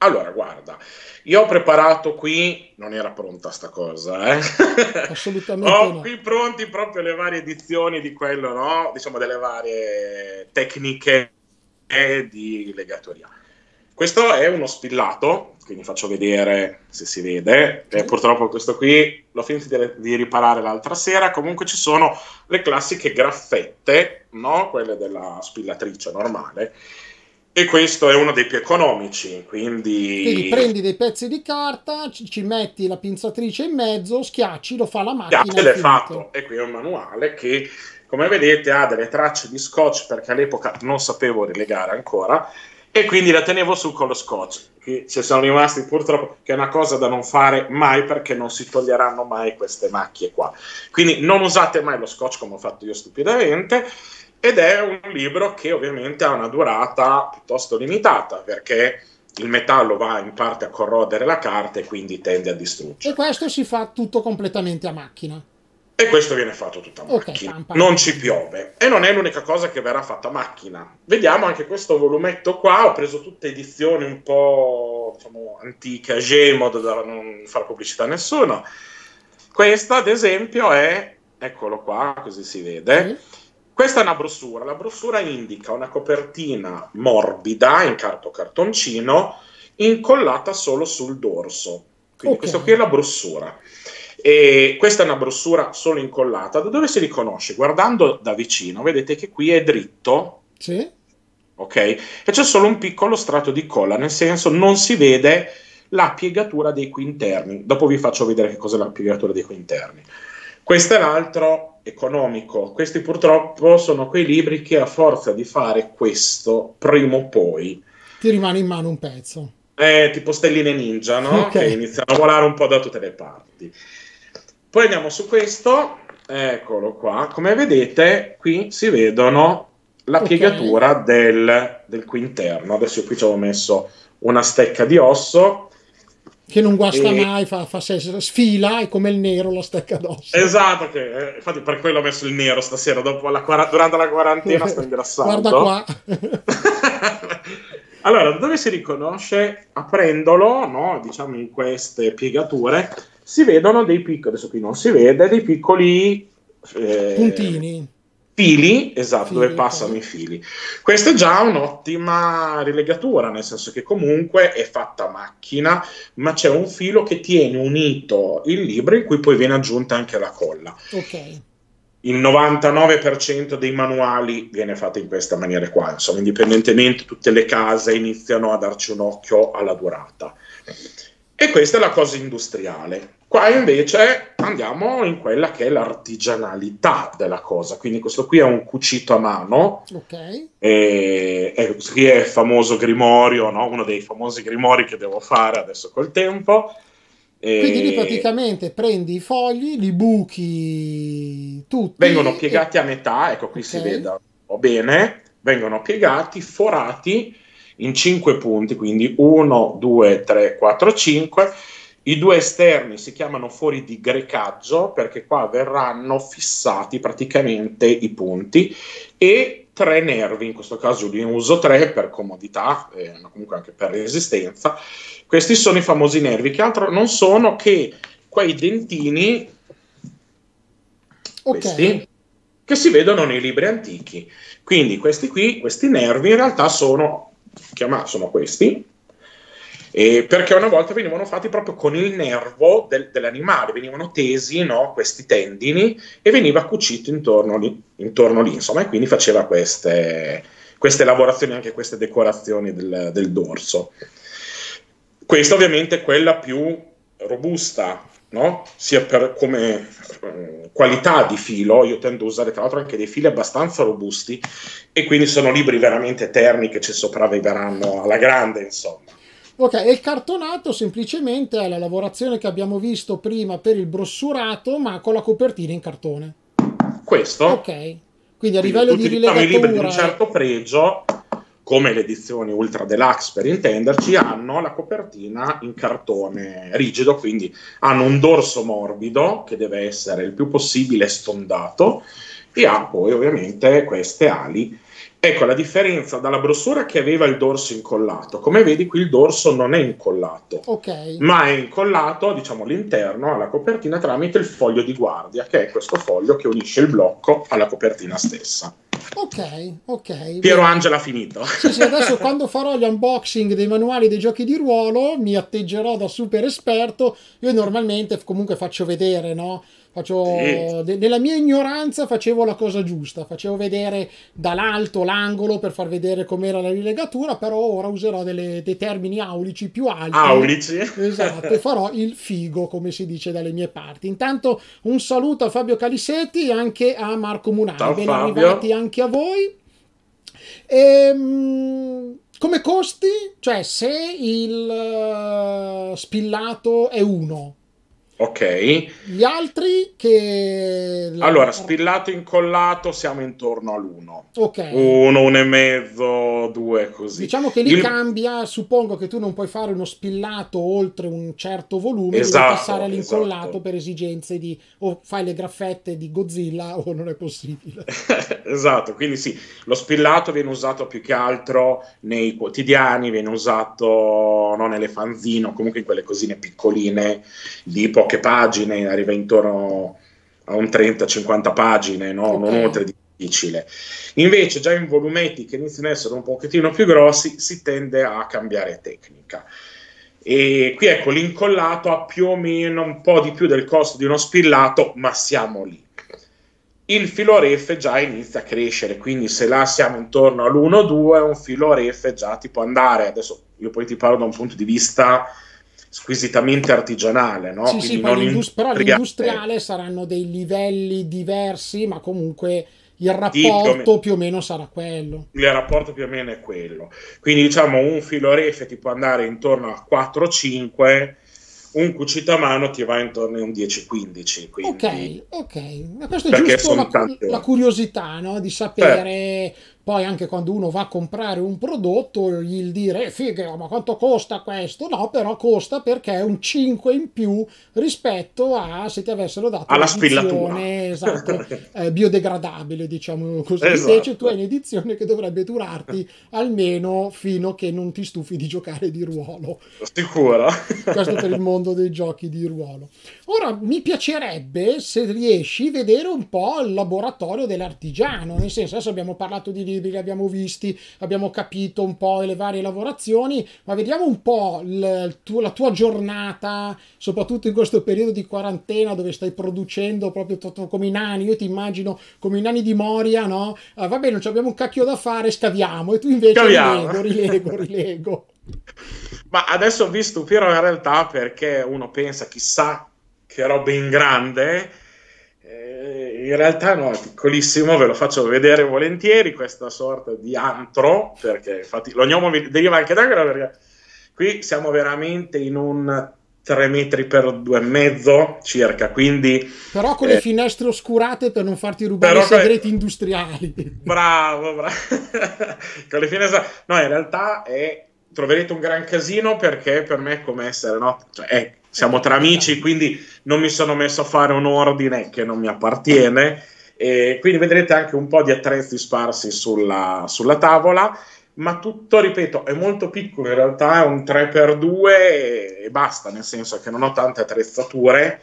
Speaker 2: Allora, guarda, io ho preparato qui, non era pronta sta cosa, eh? Assolutamente. ho no. qui pronti proprio le varie edizioni di quello, no? Diciamo delle varie tecniche eh, di legatoria. Questo è uno spillato, quindi faccio vedere se si vede. Eh, purtroppo questo qui l'ho finito di, di, riparare l'altra sera. Comunque ci sono le classiche graffette, no? Quelle della spillatrice normale e questo è uno dei più economici, quindi... quindi prendi
Speaker 1: dei pezzi di carta, ci, metti la pinzatrice in mezzo, schiacci, lo fa la macchina. e l'hai fatto.
Speaker 2: E qui è un manuale che, come vedete, ha delle tracce di scotch perché all'epoca non sapevo rilegare ancora e quindi la tenevo su con lo scotch. Che ci sono rimasti purtroppo, che è una cosa da non fare mai perché non si toglieranno mai queste macchie qua. Quindi non usate mai lo scotch come ho fatto io stupidamente ed è un libro che ovviamente ha una durata piuttosto limitata perché il metallo va in parte a corrodere la carta e quindi tende a distruggere.
Speaker 1: E questo si fa tutto completamente a macchina.
Speaker 2: E questo viene fatto tutto a
Speaker 1: macchina. Okay, non
Speaker 2: ci piove. E non è l'unica cosa che verrà fatta a macchina. Vediamo anche questo volumetto qua. Ho preso tutte edizioni un po' diciamo, antiche, Gemod, da non fare pubblicità a nessuno. Questa, ad esempio, è... Eccolo qua, così si vede. Mm questa è una brossura. La brossura indica una copertina morbida in carto cartoncino incollata solo sul dorso. Quindi okay. questa qui è la brossura. E questa è una brossura solo incollata. Da dove si riconosce? Guardando da vicino, vedete che qui è dritto. Sì. Ok? E c'è solo un piccolo strato di colla, nel senso non si vede la piegatura dei quinterni. Dopo vi faccio vedere che cos'è la piegatura dei quinterni. Questo è l'altro economico. Questi purtroppo sono quei libri che a forza di fare questo, prima o poi...
Speaker 1: Ti rimane in mano un pezzo.
Speaker 2: Eh, tipo stelline ninja, no? Okay. Che iniziano a volare un po' da tutte le parti. Poi andiamo su questo, eccolo qua. Come vedete, qui si vedono la okay. piegatura del, del quinterno. Adesso qui ci avevo messo una stecca di osso
Speaker 1: che non guasta e... mai, fa, fa sfila e come il nero la stecca addosso.
Speaker 2: Esatto, che, eh, infatti per quello ho messo il nero stasera, la, durante la quarantena sto ingrassando. Guarda qua. allora, dove si riconosce? Aprendolo, no? diciamo in queste piegature, si vedono dei piccoli, adesso qui non si vede, dei piccoli... Eh...
Speaker 1: Puntini
Speaker 2: Fili, esatto, fili, dove passano fili. i fili. Questa è già un'ottima rilegatura, nel senso che comunque è fatta macchina, ma c'è un filo che tiene unito il libro in cui poi viene aggiunta anche la colla. Ok. Il 99% dei manuali viene fatto in questa maniera qua, insomma, indipendentemente tutte le case iniziano a darci un occhio alla durata. E questa è la cosa industriale. Qua invece andiamo in quella che è l'artigianalità della cosa, quindi questo qui è un cucito a mano, okay. e, e qui è il famoso grimorio, no? uno dei famosi grimori che devo fare adesso col tempo. E... Quindi lì praticamente
Speaker 1: prendi i fogli, li buchi tutti. Vengono
Speaker 2: piegati e... a metà, ecco qui okay. si vede un po' bene, vengono piegati, forati in cinque punti, quindi 1, 2, 3, 4, 5 i due esterni si chiamano fuori di grecaggio perché qua verranno fissati praticamente i punti e tre nervi, in questo caso ne uso tre per comodità, eh, ma comunque anche per resistenza. Questi sono i famosi nervi, che altro non sono che quei dentini, okay. questi, che si vedono nei libri antichi. Quindi questi qui, questi nervi in realtà sono, chiamati, sono questi, eh, perché una volta venivano fatti proprio con il nervo del, dell'animale, venivano tesi no, questi tendini e veniva cucito intorno lì, intorno lì insomma, e quindi faceva queste, queste lavorazioni, anche queste decorazioni del, del dorso. Questa ovviamente è quella più robusta, no? sia per, come eh, qualità di filo, io tendo a usare tra l'altro anche dei fili abbastanza robusti e quindi sono libri veramente eterni che ci sopravviveranno alla grande, insomma.
Speaker 1: Ok, e il cartonato semplicemente è la lavorazione che abbiamo visto prima per il brossurato, ma con la copertina in cartone. Questo. Ok. Quindi a livello Quindi, di rilegatura... i libri di un certo
Speaker 2: pregio, come le edizioni Ultra Deluxe per intenderci, hanno la copertina in cartone rigido, quindi hanno un dorso morbido che deve essere il più possibile stondato e ha poi ovviamente queste ali Ecco la differenza dalla brossura che aveva il dorso incollato. Come vedi qui il dorso non è incollato, okay. ma è incollato diciamo all'interno alla copertina tramite il foglio di guardia, che è questo foglio che unisce il blocco alla copertina stessa.
Speaker 1: Ok, ok. Piero bene. Angela
Speaker 2: finito. Sì, sì, adesso
Speaker 1: quando farò gli unboxing dei manuali dei giochi di ruolo mi atteggerò da super esperto. Io normalmente comunque faccio vedere, no? Faccio, sì. nella mia ignoranza facevo la cosa giusta, facevo vedere dall'alto l'angolo per far vedere com'era la rilegatura, però ora userò delle, dei termini aulici più alti. Aulici? Esatto, e farò il figo, come si dice dalle mie parti. Intanto un saluto a Fabio Calisetti e anche a Marco Munari. Ciao, ben Fabio. arrivati anche a voi. Ehm... Come costi? Cioè, se il uh, spillato è uno,
Speaker 2: Ok.
Speaker 1: Gli altri che... Allora,
Speaker 2: spillato incollato siamo intorno all'uno.
Speaker 1: Ok. Uno, uno
Speaker 2: e mezzo, due, così. Diciamo che lì Il...
Speaker 1: cambia, suppongo che tu non puoi fare uno spillato oltre un certo volume, esatto, devi passare all'incollato esatto. per esigenze di o fai le graffette di Godzilla o non è possibile.
Speaker 2: esatto, quindi sì, lo spillato viene usato più che altro nei quotidiani, viene usato no, nelle fanzine o comunque in quelle cosine piccoline di poco poche pagine, arriva intorno a un 30-50 pagine, no? okay. non oltre difficile. Invece già in volumetti che iniziano ad essere un pochettino più grossi si tende a cambiare tecnica. E qui ecco l'incollato ha più o meno un po' di più del costo di uno spillato, ma siamo lì. Il filo ref già inizia a crescere, quindi se là siamo intorno all'1-2, un filo ref già ti può andare, adesso io poi ti parlo da un punto di vista squisitamente artigianale, no? Sì, sì, l'indust- però l'industriale
Speaker 1: saranno dei livelli diversi, ma comunque il rapporto più, o meno sarà quello.
Speaker 2: Il rapporto più o meno è quello. Quindi diciamo un filo refe ti può andare intorno a 4-5 un cucito a mano ti va intorno a un 10-15. Quindi...
Speaker 1: Ok, ok. Ma questo è Perché giusto la, la, curiosità no? di sapere Beh. Certo. Poi anche quando uno va a comprare un prodotto, il dire eh, figa, ma quanto costa questo? No, però costa perché è un 5 in più rispetto a se ti avessero dato alla spillatura esatto, eh, biodegradabile, diciamo così. Esatto. Invece tu hai un'edizione che dovrebbe durarti almeno fino a che non ti stufi di giocare di ruolo.
Speaker 2: Sicuro. Questo per il
Speaker 1: mondo dei giochi di ruolo. Ora mi piacerebbe, se riesci, vedere un po' il laboratorio dell'artigiano, nel senso adesso abbiamo parlato di libri, li abbiamo visti, abbiamo capito un po' le varie lavorazioni, ma vediamo un po' la tua, la tua giornata, soprattutto in questo periodo di quarantena dove stai producendo proprio tutto come i nani, io ti immagino come i nani di Moria, no? Ah, va bene, non abbiamo un cacchio da fare, scaviamo e tu invece scaviamo. rilego, rilego, rilego.
Speaker 2: Ma adesso vi stupirò in realtà perché uno pensa chissà che roba in grande eh, in realtà no, è piccolissimo, ve lo faccio vedere volentieri, questa sorta di antro, perché infatti l'ognomo deriva anche da quello, perché qui siamo veramente in un 3 metri per due e mezzo circa, quindi...
Speaker 1: Però con eh, le finestre oscurate per non farti rubare i segreti con... industriali.
Speaker 2: Bravo, bravo. con le finestre... No, in realtà è... troverete un gran casino perché per me è come essere, no? Cioè, è siamo tra amici, quindi non mi sono messo a fare un ordine che non mi appartiene. E quindi vedrete anche un po' di attrezzi sparsi sulla, sulla tavola, ma tutto, ripeto, è molto piccolo, in realtà è un 3x2 e basta, nel senso che non ho tante attrezzature,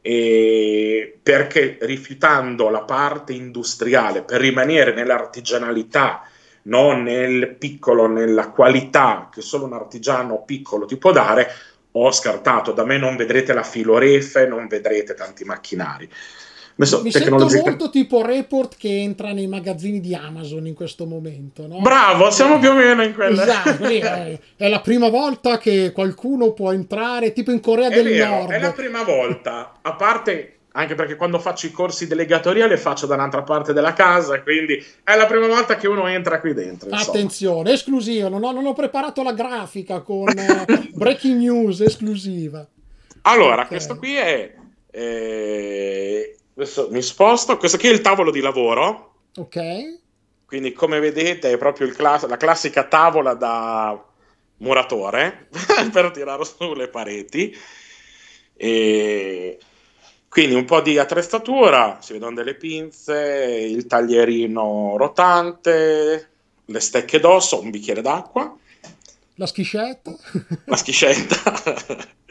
Speaker 2: perché rifiutando la parte industriale per rimanere nell'artigianalità, non nel piccolo, nella qualità che solo un artigiano piccolo ti può dare, ho scartato. Da me non vedrete la filorefe, non vedrete tanti macchinari. Messo Mi tecnologica... sento molto
Speaker 1: tipo report che entra nei magazzini di
Speaker 2: Amazon in questo momento. No? Bravo, siamo più o meno in quella. Esatto, è,
Speaker 1: è la prima volta che qualcuno può entrare, tipo in Corea è del vero, Nord. È la
Speaker 2: prima volta, a parte anche perché quando faccio i corsi delegatoria le faccio da un'altra parte della casa, quindi è la prima volta che uno entra qui dentro. Insomma.
Speaker 1: Attenzione, esclusiva, non ho, non ho, preparato la grafica con eh, breaking news esclusiva.
Speaker 2: Allora, okay. questo qui è... Eh, adesso mi sposto, questo qui è il tavolo di lavoro. Ok. Quindi come vedete è proprio class- la classica tavola da muratore per tirare su le pareti. E quindi un po' di attrezzatura, si vedono delle pinze, il taglierino rotante, le stecche d'osso, un bicchiere d'acqua.
Speaker 1: La schiscetta.
Speaker 2: La schiscetta.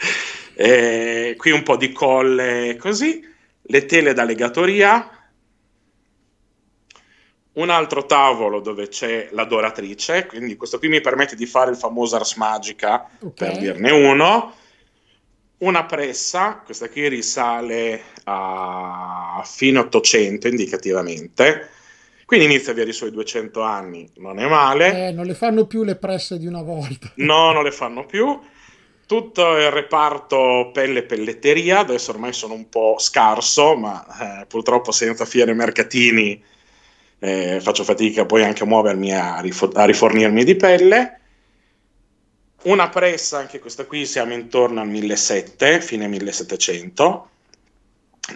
Speaker 2: qui un po' di colle così, le tele da legatoria, un altro tavolo dove c'è l'adoratrice, quindi questo qui mi permette di fare il famoso Ars Magica, okay. per dirne uno una pressa, questa qui risale a fine 800 indicativamente, quindi inizia a avere i suoi 200 anni, non è male.
Speaker 1: Eh, non le fanno più le presse di una volta.
Speaker 2: No, non le fanno più. Tutto il reparto pelle e pelletteria, adesso ormai sono un po' scarso, ma eh, purtroppo senza fiere mercatini eh, faccio fatica poi anche a muovermi a, rifo- a rifornirmi di pelle una pressa, anche questa qui, siamo intorno al 1700, fine 1700.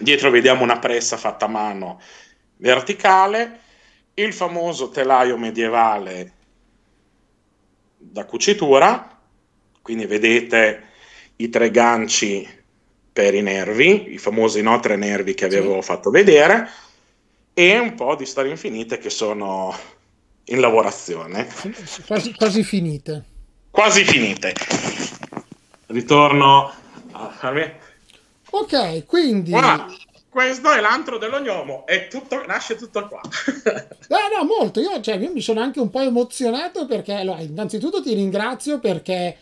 Speaker 2: Dietro vediamo una pressa fatta a mano verticale, il famoso telaio medievale da cucitura, quindi vedete i tre ganci per i nervi, i famosi no, tre nervi che avevo sì. fatto vedere, e un po' di storie infinite che sono in lavorazione.
Speaker 1: Quasi, quasi finite
Speaker 2: quasi finite. Ritorno a me.
Speaker 1: Ok, quindi... Voilà. Ah,
Speaker 2: questo è l'antro dell'ognomo e tutto, nasce tutto qua.
Speaker 1: no, no, molto. Io, cioè, io mi sono anche un po' emozionato perché, allora, innanzitutto ti ringrazio perché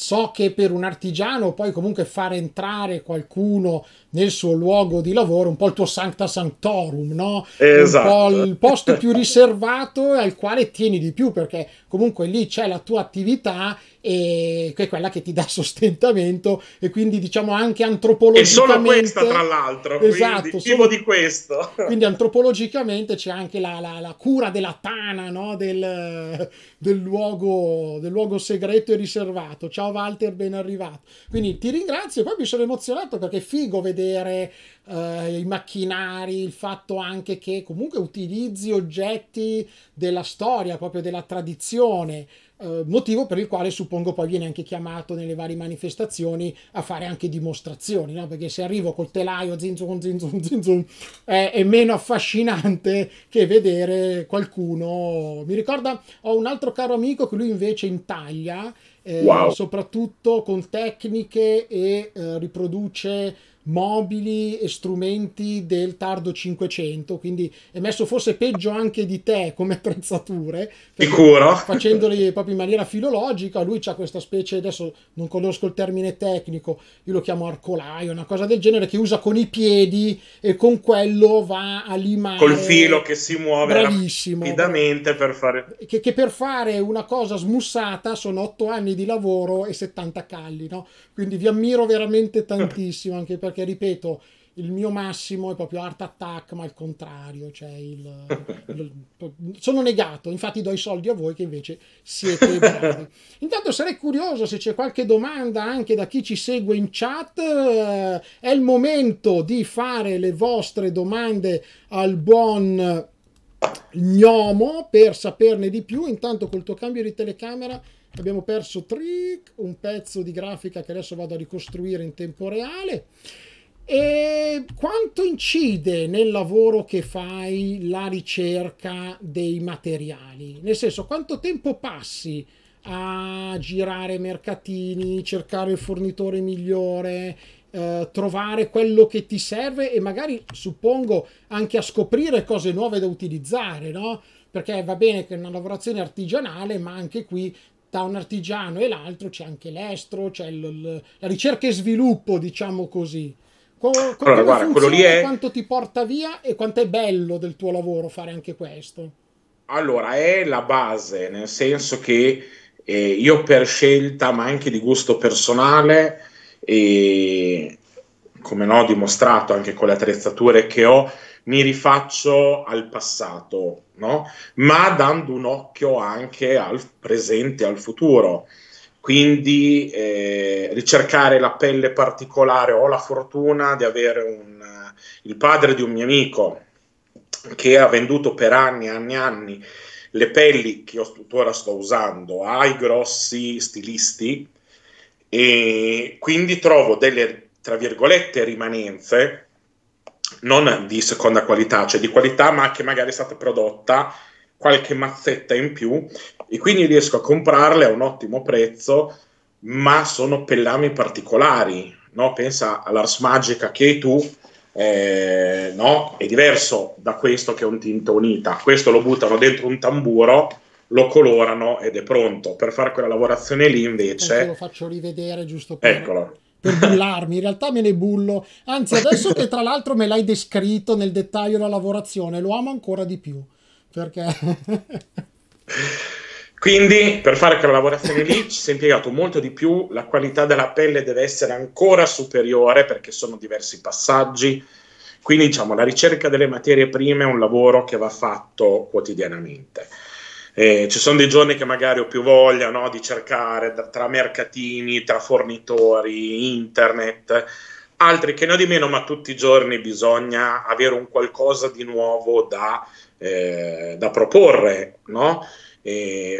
Speaker 1: So che per un artigiano puoi comunque far entrare qualcuno nel suo luogo di lavoro, un po' il tuo sancta sanctorum, no? Esatto. Un po' il esatto. posto più riservato al quale tieni di più perché comunque lì c'è la tua attività e che è quella che ti dà sostentamento e quindi diciamo anche antropologicamente... E solo questa tra l'altro, esatto, solo, di
Speaker 2: questo.
Speaker 1: Quindi antropologicamente c'è anche la, la, la cura della tana, no? del, del, luogo, del luogo segreto e riservato. Ciao Walter, ben arrivato. Quindi ti ringrazio e poi mi sono emozionato perché è figo vedere Uh, i macchinari, il fatto anche che comunque utilizzi oggetti della storia, proprio della tradizione, eh, motivo per il quale suppongo poi viene anche chiamato nelle varie manifestazioni a fare anche dimostrazioni, no? perché se arrivo col telaio zinzum, zinzum, zinzum, eh, è meno affascinante che vedere qualcuno. Mi ricorda, ho un altro caro amico che lui invece intaglia, eh, wow. soprattutto con tecniche e eh, riproduce mobili e strumenti del tardo 500, quindi è messo forse peggio anche di te come attrezzature, sicuro, facendoli proprio in maniera filologica, lui ha questa specie, adesso non conosco il termine tecnico, io lo chiamo arcolaio, una cosa del genere che usa con i piedi e con quello va a limare col filo che
Speaker 2: si muove bravissimo, rapidamente per fare
Speaker 1: che, che, per fare una cosa smussata sono 8 anni di lavoro e 70 calli, no? Quindi vi ammiro veramente tantissimo anche perché perché ripeto, il mio massimo è proprio Art Attack, ma al contrario, cioè il, il, sono negato, infatti do i soldi a voi che invece siete bravi. Intanto sarei curioso se c'è qualche domanda anche da chi ci segue in chat, eh, è il momento di fare le vostre domande al buon gnomo per saperne di più, intanto col tuo cambio di telecamera abbiamo perso Trick, un pezzo di grafica che adesso vado a ricostruire in tempo reale. E quanto incide nel lavoro che fai la ricerca dei materiali? Nel senso, quanto tempo passi a girare mercatini, cercare il fornitore migliore, eh, trovare quello che ti serve e magari, suppongo, anche a scoprire cose nuove da utilizzare, no? Perché va bene che è una lavorazione artigianale, ma anche qui tra un artigiano e l'altro c'è anche l'estro, c'è la ricerca e sviluppo, diciamo così. Continua allora, guarda, quello lì è quanto ti porta via e quanto è bello del tuo lavoro fare anche questo.
Speaker 2: Allora, è la base, nel senso che eh, io per scelta, ma anche di gusto personale, e come ho dimostrato anche con le attrezzature che ho, mi rifaccio al passato, no? ma dando un occhio anche al presente, e al futuro. Quindi eh, ricercare la pelle particolare, ho la fortuna di avere un, eh, il padre di un mio amico che ha venduto per anni, e anni e anni le pelli che io tuttora sto usando ai grossi stilisti e quindi trovo delle, tra virgolette, rimanenze non di seconda qualità, cioè di qualità ma che magari è stata prodotta qualche mazzetta in più e quindi riesco a comprarle a un ottimo prezzo, ma sono pellami particolari. No? Pensa all'Ars Magica che hai tu, eh, no? è diverso da questo che è un tinta unita. Questo lo buttano dentro un tamburo, lo colorano ed è pronto. Per fare quella lavorazione lì invece... Perché lo
Speaker 1: faccio rivedere giusto per... Eccolo per bullarmi. In realtà me ne bullo. Anzi, adesso che tra l'altro me l'hai descritto nel dettaglio la lavorazione, lo amo ancora di più. Perché?
Speaker 2: Quindi per fare quella lavorazione lì ci si è impiegato molto di più, la qualità della pelle deve essere ancora superiore perché sono diversi passaggi, quindi diciamo la ricerca delle materie prime è un lavoro che va fatto quotidianamente. Eh, ci sono dei giorni che magari ho più voglia no, di cercare tra mercatini, tra fornitori, internet, altri che ne ho di meno, ma tutti i giorni bisogna avere un qualcosa di nuovo da eh, da proporre, no?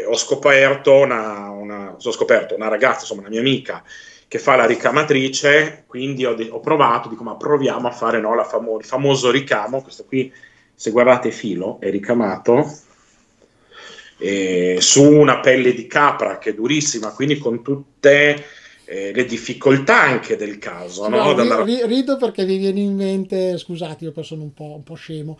Speaker 2: ho scoperto una, una, ho scoperto una ragazza, insomma una mia amica, che fa la ricamatrice, quindi ho, de- ho provato, dico ma proviamo a fare no, famo- il famoso ricamo, questo qui se guardate filo è ricamato eh, su una pelle di capra che è durissima, quindi con tutte eh, le difficoltà anche del caso. No, no? Ri- ri-
Speaker 1: rido perché vi viene in mente, scusate io poi sono un po', un po scemo,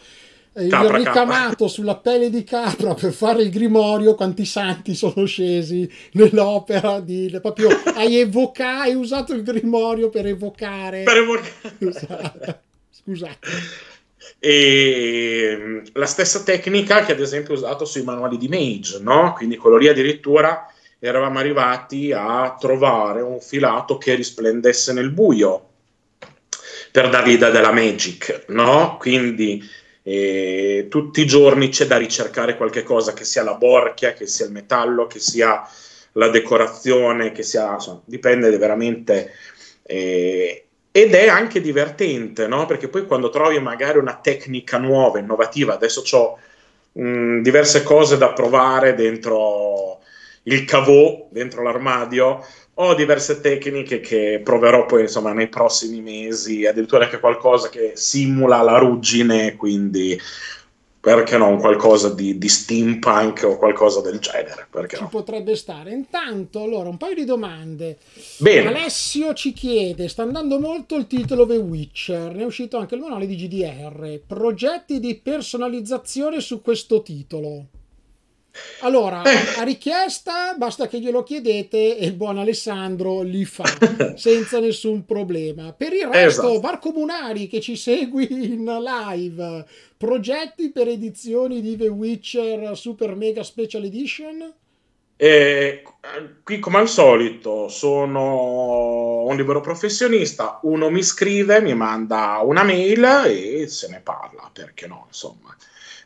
Speaker 1: eh, capra, io ricamato capra. sulla pelle di capra per fare il grimorio quanti santi sono scesi nell'opera di proprio hai evocato hai usato il grimorio per evocare per evocare
Speaker 2: scusate, scusate. E mm, la stessa tecnica che ad esempio ho usato sui manuali di Mage, no? quindi quello lì addirittura eravamo arrivati a trovare un filato che risplendesse nel buio per Davida della Magic, no? quindi e tutti i giorni c'è da ricercare qualche cosa che sia la borchia, che sia il metallo, che sia la decorazione, che sia, insomma, dipende veramente. Eh, ed è anche divertente, no? Perché poi quando trovi magari una tecnica nuova, innovativa, adesso ho mm, diverse cose da provare dentro il cavò, dentro l'armadio, ho diverse tecniche che proverò poi insomma nei prossimi mesi, addirittura anche qualcosa che simula la ruggine, quindi perché no, qualcosa di, di steampunk o qualcosa del genere. Perché Ci
Speaker 1: no? potrebbe stare. Intanto, allora, un paio di domande. Bene. Alessio ci chiede, sta andando molto il titolo The Witcher, ne è uscito anche il manuale di GDR, progetti di personalizzazione su questo titolo? Allora, eh. a richiesta basta che glielo chiedete e il buon Alessandro li fa senza nessun problema. Per il resto, esatto. Marco Munari che ci segui in live, progetti per edizioni di The Witcher Super Mega Special Edition?
Speaker 2: E eh, qui come al solito sono un libero professionista, uno mi scrive, mi manda una mail e se ne parla, perché no, insomma.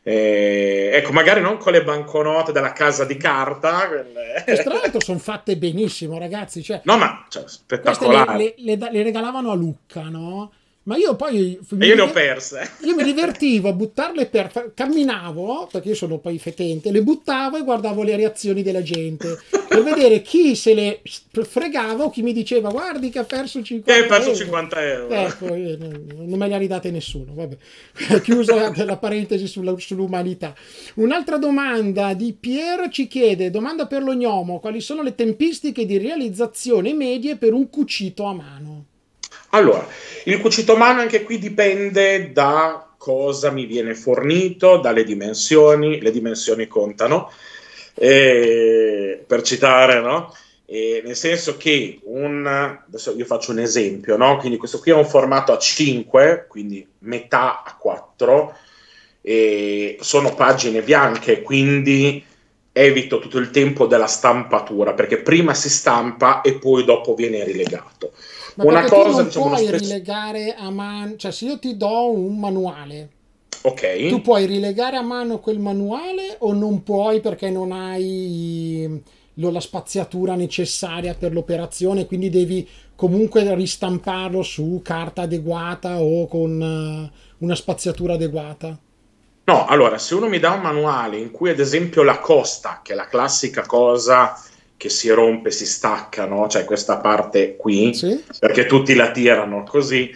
Speaker 2: Eh, ecco, magari non con le banconote della casa di carta. Quelle... Eh,
Speaker 1: tra l'altro sono fatte benissimo, ragazzi.
Speaker 2: Cioè, no, ma cioè, spettacolari.
Speaker 1: Le, le, le, le regalavano a Lucca, no? ma io poi...
Speaker 2: E io le ho perse.
Speaker 1: Io mi divertivo a buttarle per... camminavo, perché io sono poi fetente, le buttavo e guardavo le reazioni della gente, per vedere chi se le fregava o chi mi diceva guardi che ha perso 50 euro. Che hai perso 50 euro. Ecco, non me le ha ridate nessuno, vabbè. Chiusa la parentesi sulla, sull'umanità. Un'altra domanda di Pier ci chiede, domanda per lo gnomo quali sono le tempistiche di realizzazione medie per un cucito a mano?
Speaker 2: Allora, il cucito umano anche qui dipende da cosa mi viene fornito, dalle dimensioni, le dimensioni contano, eh, per citare, no? Eh, nel senso che un, adesso io faccio un esempio, no? Quindi questo qui è un formato a 5, quindi metà a 4, eh, sono pagine bianche, quindi evito tutto il tempo della stampatura, perché prima si stampa e poi dopo viene rilegato. Ma una cosa, diciamo, puoi spec-
Speaker 1: rilegare a mano, cioè se io ti do un manuale,
Speaker 2: ok, tu puoi
Speaker 1: rilegare a mano quel manuale o non puoi perché non hai la spaziatura necessaria per l'operazione, quindi devi comunque ristamparlo su carta adeguata o con eh, una spaziatura adeguata.
Speaker 2: No, allora, se uno mi dà un manuale in cui ad esempio la costa, che è la classica cosa che si rompe, si stacca, no? Cioè questa parte qui, sì. perché tutti la tirano così.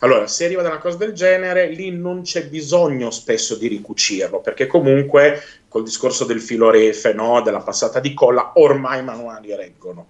Speaker 2: Allora, se arriva da una cosa del genere, lì non c'è bisogno spesso di ricucirlo, perché comunque col discorso del filo refe, no? della passata di colla, ormai i manuali reggono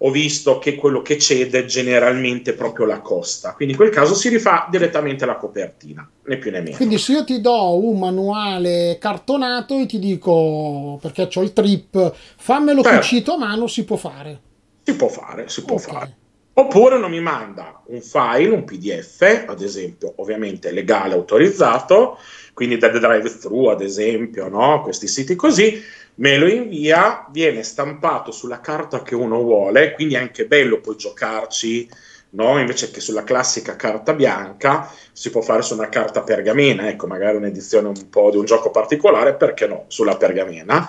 Speaker 2: ho visto che quello che cede è generalmente proprio la costa. Quindi in quel caso si rifà direttamente la copertina, né più né meno. Quindi se
Speaker 1: io ti do un manuale cartonato e ti dico perché ho il trip, fammelo certo. cucito a mano, si può fare.
Speaker 2: Si può fare, si può okay. fare. Oppure non mi manda un file, un PDF, ad esempio, ovviamente legale autorizzato, quindi da Drive Thru, ad esempio, no? questi siti così, me lo invia, viene stampato sulla carta che uno vuole, quindi è anche bello poi giocarci, no? invece che sulla classica carta bianca, si può fare su una carta pergamena, ecco, magari un'edizione un po' di un gioco particolare, perché no, sulla pergamena.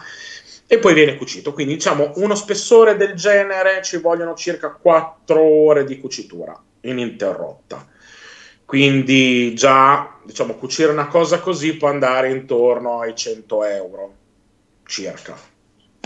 Speaker 2: E poi viene cucito, quindi diciamo uno spessore del genere ci vogliono circa 4 ore di cucitura ininterrotta. Quindi già, diciamo, cucire una cosa così può andare intorno ai 100 euro circa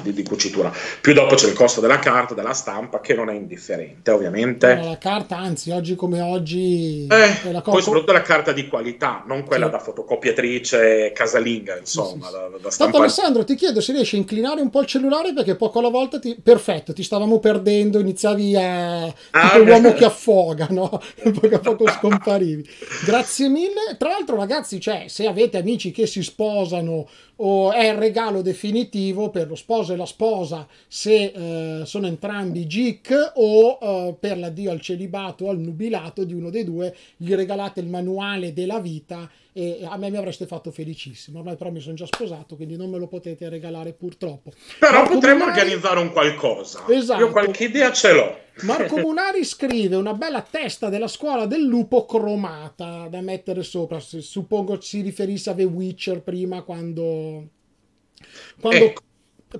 Speaker 2: di, di, cucitura. Più dopo c'è il costo della carta, della stampa, che non è indifferente, ovviamente. Eh,
Speaker 1: la carta, anzi, oggi come oggi... Eh, la co- poi soprattutto la
Speaker 2: carta di qualità, non quella sì. da fotocopiatrice casalinga, insomma, sì, sì, da, da Alessandro,
Speaker 1: ti chiedo se riesci a inclinare un po' il cellulare, perché poco alla volta ti... Perfetto, ti stavamo perdendo, iniziavi a... Ah, tipo l'uomo che affoga, no? E poco a poco scomparivi. Grazie mille. Tra l'altro, ragazzi, cioè, se avete amici che si sposano o è il regalo definitivo per lo sposo e la sposa se eh, sono entrambi GIC o eh, per l'addio al celibato o al nubilato di uno dei due gli regalate il manuale della vita e a me mi avreste fatto felicissimo. Ormai però mi sono già sposato, quindi non me lo potete regalare purtroppo. Però Marco
Speaker 2: potremmo Munari... organizzare un qualcosa. Esatto. Io qualche idea ce l'ho. Marco
Speaker 1: Munari scrive una bella testa della scuola del lupo cromata da mettere sopra. Suppongo si riferisse a The Witcher prima quando... quando... Eh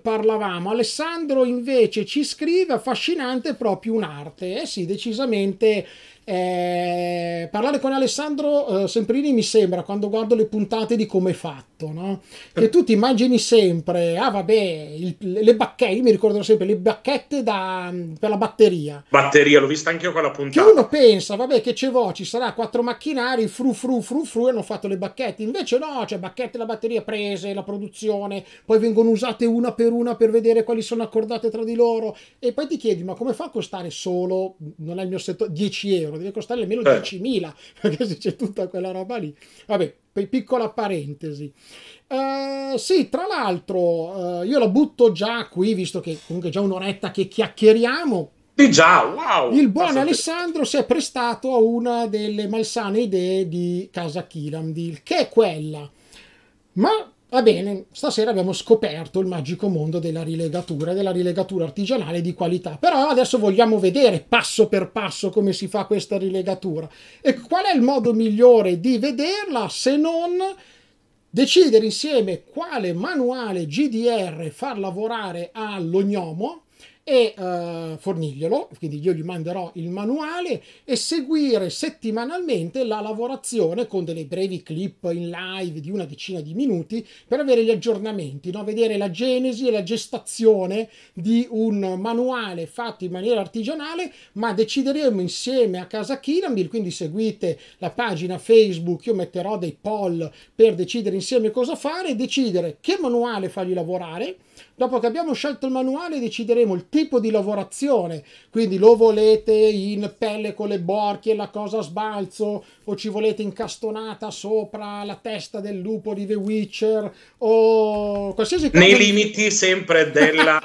Speaker 1: parlavamo. Alessandro invece ci scrive affascinante proprio un'arte. Eh sì, decisamente eh, parlare con Alessandro eh, Semprini mi sembra quando guardo le puntate di come è fatto, no? che tu ti immagini sempre, ah vabbè, il, le bacchette, mi ricorderò sempre le bacchette da, per la batteria.
Speaker 2: Batteria, l'ho vista anche io quella puntata. Che
Speaker 1: uno pensa, vabbè, che ce vo, ci sarà quattro macchinari, fru fru fru fru, hanno fatto le bacchette, invece no, cioè bacchette la batteria prese, la produzione, poi vengono usate una per una per vedere quali sono accordate tra di loro e poi ti chiedi, ma come fa a costare solo, non è il mio settore, 10 euro? ma deve costare almeno eh. Certo. 10.000 perché se c'è tutta quella roba lì. Vabbè, piccola parentesi. Uh, sì, tra l'altro, uh, io la butto già qui, visto che comunque è già un'oretta che chiacchieriamo.
Speaker 2: Di già, wow! Il
Speaker 1: buon Alessandro si è prestato a una delle malsane idee di Casa Kiramdil, che è quella. Ma Va bene, stasera abbiamo scoperto il magico mondo della rilegatura e della rilegatura artigianale di qualità, però adesso vogliamo vedere passo per passo come si fa questa rilegatura e qual è il modo migliore di vederla se non decidere insieme quale manuale GDR far lavorare all'ognomo e eh, fornirglielo, quindi io gli manderò il manuale e seguire settimanalmente la lavorazione con delle brevi clip in live di una decina di minuti per avere gli aggiornamenti, no? vedere la genesi e la gestazione di un manuale fatto in maniera artigianale, ma decideremo insieme a casa Kirambil, quindi seguite la pagina Facebook, io metterò dei poll per decidere insieme cosa fare e decidere che manuale fargli lavorare Dopo che abbiamo scelto il manuale decideremo il tipo di lavorazione, quindi lo volete in pelle con le borchie, la cosa a sbalzo, o ci volete incastonata sopra la testa del lupo di The Witcher, o qualsiasi cosa. Nei limiti
Speaker 2: sempre della,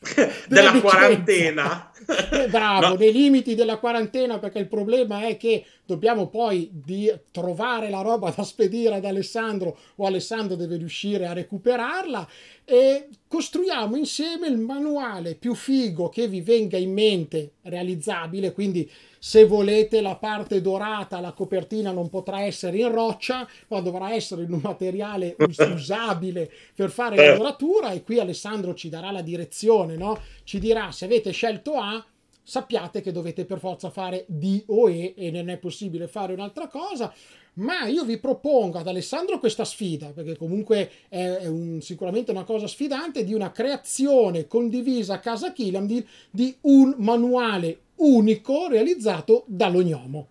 Speaker 2: della quarantena.
Speaker 1: Eh, bravo, no. nei limiti della quarantena, perché il problema è che dobbiamo poi trovare la roba da spedire ad Alessandro o Alessandro deve riuscire a recuperarla e costruiamo insieme il manuale più figo che vi venga in mente realizzabile, quindi se volete la parte dorata, la copertina non potrà essere in roccia, ma dovrà essere in un materiale usabile per fare eh. la doratura e qui Alessandro ci darà la direzione, no? ci dirà se avete scelto A sappiate che dovete per forza fare D o E e non è possibile fare un'altra cosa. Ma io vi propongo ad Alessandro questa sfida, perché comunque è, un, sicuramente una cosa sfidante, di una creazione condivisa a casa Killam di, un manuale unico realizzato dallo gnomo.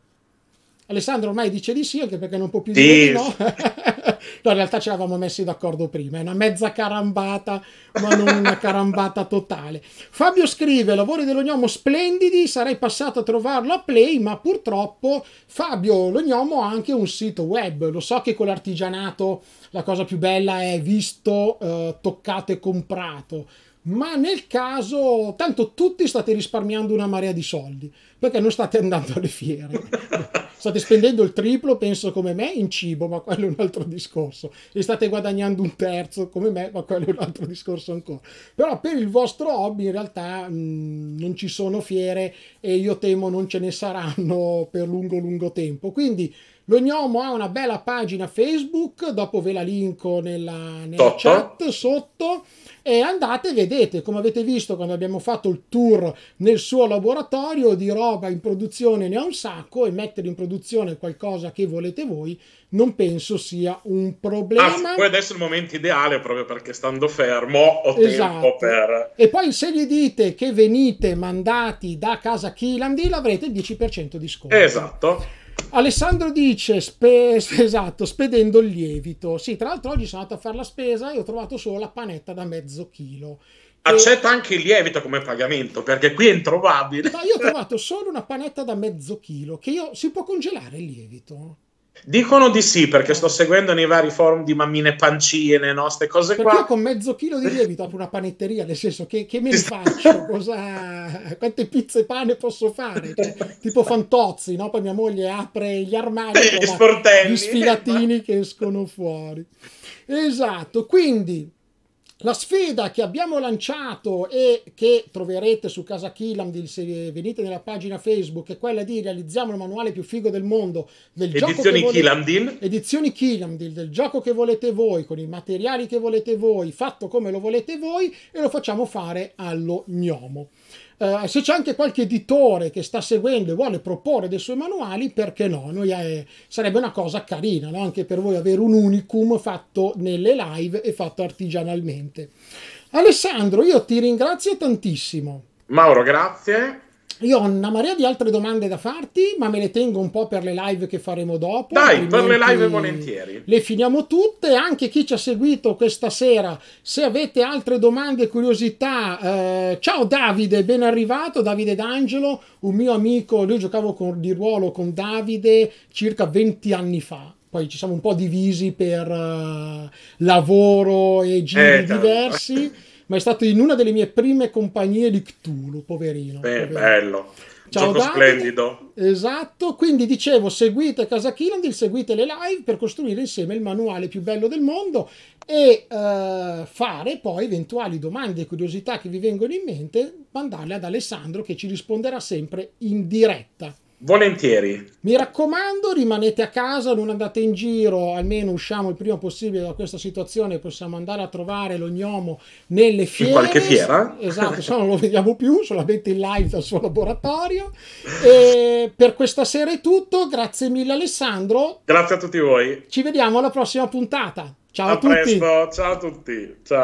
Speaker 1: Alessandro ormai dice di sì, anche perché non può più dire di no. no, in realtà ci eravamo messi d'accordo prima, è una mezza carambata, ma non una carambata totale. Fabio scrive, lavori dell'Ognomo splendidi, sarei passato a trovarlo a Play, ma purtroppo Fabio L'Ognomo ha anche un sito web, lo so che con l'artigianato la cosa più bella è visto, eh, toccato e comprato ma nel caso tanto tutti state risparmiando una marea di soldi perché non state andando alle fiere state spendendo il triplo penso come me in cibo ma quello è un altro discorso e state guadagnando un terzo come me ma quello è un altro discorso ancora però per il vostro hobby in realtà mh, mm, non ci sono fiere e io temo non ce ne saranno per lungo lungo tempo quindi lo Gnomo ha una bella pagina Facebook, dopo ve la linko nella, nella chat sotto e andate e vedete, come avete visto quando abbiamo fatto il tour nel suo laboratorio di roba in produzione ne ha un sacco e mettere in produzione qualcosa che volete voi non penso sia un problema. Anzi, ah, poi
Speaker 2: adesso è il momento ideale proprio perché stando fermo ho esatto. tempo per...
Speaker 1: E poi se gli dite che venite mandati da casa Kiland, l'avrete il 10% di sconto.
Speaker 2: Esatto.
Speaker 1: Alessandro dice, spe, esatto, spedendo il lievito. Sì, tra l'altro oggi sono andato a fare la spesa e ho trovato solo la panetta da mezzo chilo.
Speaker 2: Accetta e... anche il lievito come pagamento, perché qui è introvabile. Ma
Speaker 1: io ho trovato solo una panetta da mezzo chilo, che io, si può congelare il lievito?
Speaker 2: Dicono di sì perché sto seguendo nei vari forum di mammine pancine, no? Ste cose perché qua. Io con mezzo
Speaker 1: chilo di lievito apro una panetteria, nel senso che, che me ne faccio? Cosa... Quante pizze pane posso fare? Cioè, tipo fantozzi, no? Poi mia moglie apre gli armadi, gli gli sfilatini che escono fuori. Esatto, quindi la sfida che abbiamo lanciato e che troverete su Casa Killamdil se venite nella pagina Facebook è quella di realizziamo il manuale più figo del mondo del edizioni Killamdil edizioni Killamdil del gioco che volete voi con i materiali che volete voi fatto come lo volete voi e lo facciamo fare allo gnomo eh, se c'è anche qualche editore che sta seguendo e vuole proporre dei suoi manuali, perché no? Noi, eh, sarebbe una cosa carina, no? anche per voi avere un unicum fatto nelle live e fatto artigianalmente. Alessandro, io ti ringrazio tantissimo.
Speaker 2: Mauro, grazie.
Speaker 1: Io ho una marea di altre domande da farti, ma me le tengo un po' per le live che faremo dopo. Dai, per le live
Speaker 2: volentieri.
Speaker 1: Le finiamo tutte, anche chi ci ha seguito questa sera, se avete altre domande, curiosità, eh, ciao Davide, ben arrivato, Davide D'Angelo, un mio amico, io giocavo con, di ruolo con Davide circa 20 anni fa, poi ci siamo un po' divisi per uh, lavoro e giri eh, certo. diversi. ma è stato in una delle mie prime compagnie di Cthulhu, poverino. Beh, poverino. bello.
Speaker 2: Ciao Gioco splendido.
Speaker 1: Esatto, quindi dicevo, seguite Casa Killandil, seguite le live per costruire insieme il manuale più bello del mondo e eh, fare poi eventuali domande e curiosità che vi vengono in mente, mandarle ad Alessandro che ci risponderà sempre in diretta.
Speaker 2: Volentieri.
Speaker 1: Mi raccomando, rimanete a casa, non andate in giro, almeno usciamo il prima possibile da questa situazione, possiamo andare a trovare l'ognomo nelle fiere. In qualche fiera. Esatto, se no non lo vediamo più, solamente in live dal suo laboratorio. E per questa sera è tutto, grazie mille Alessandro.
Speaker 2: Grazie a tutti voi.
Speaker 1: Ci vediamo alla prossima puntata. Ciao a, a tutti.
Speaker 2: Presto. ciao a tutti. Ciao.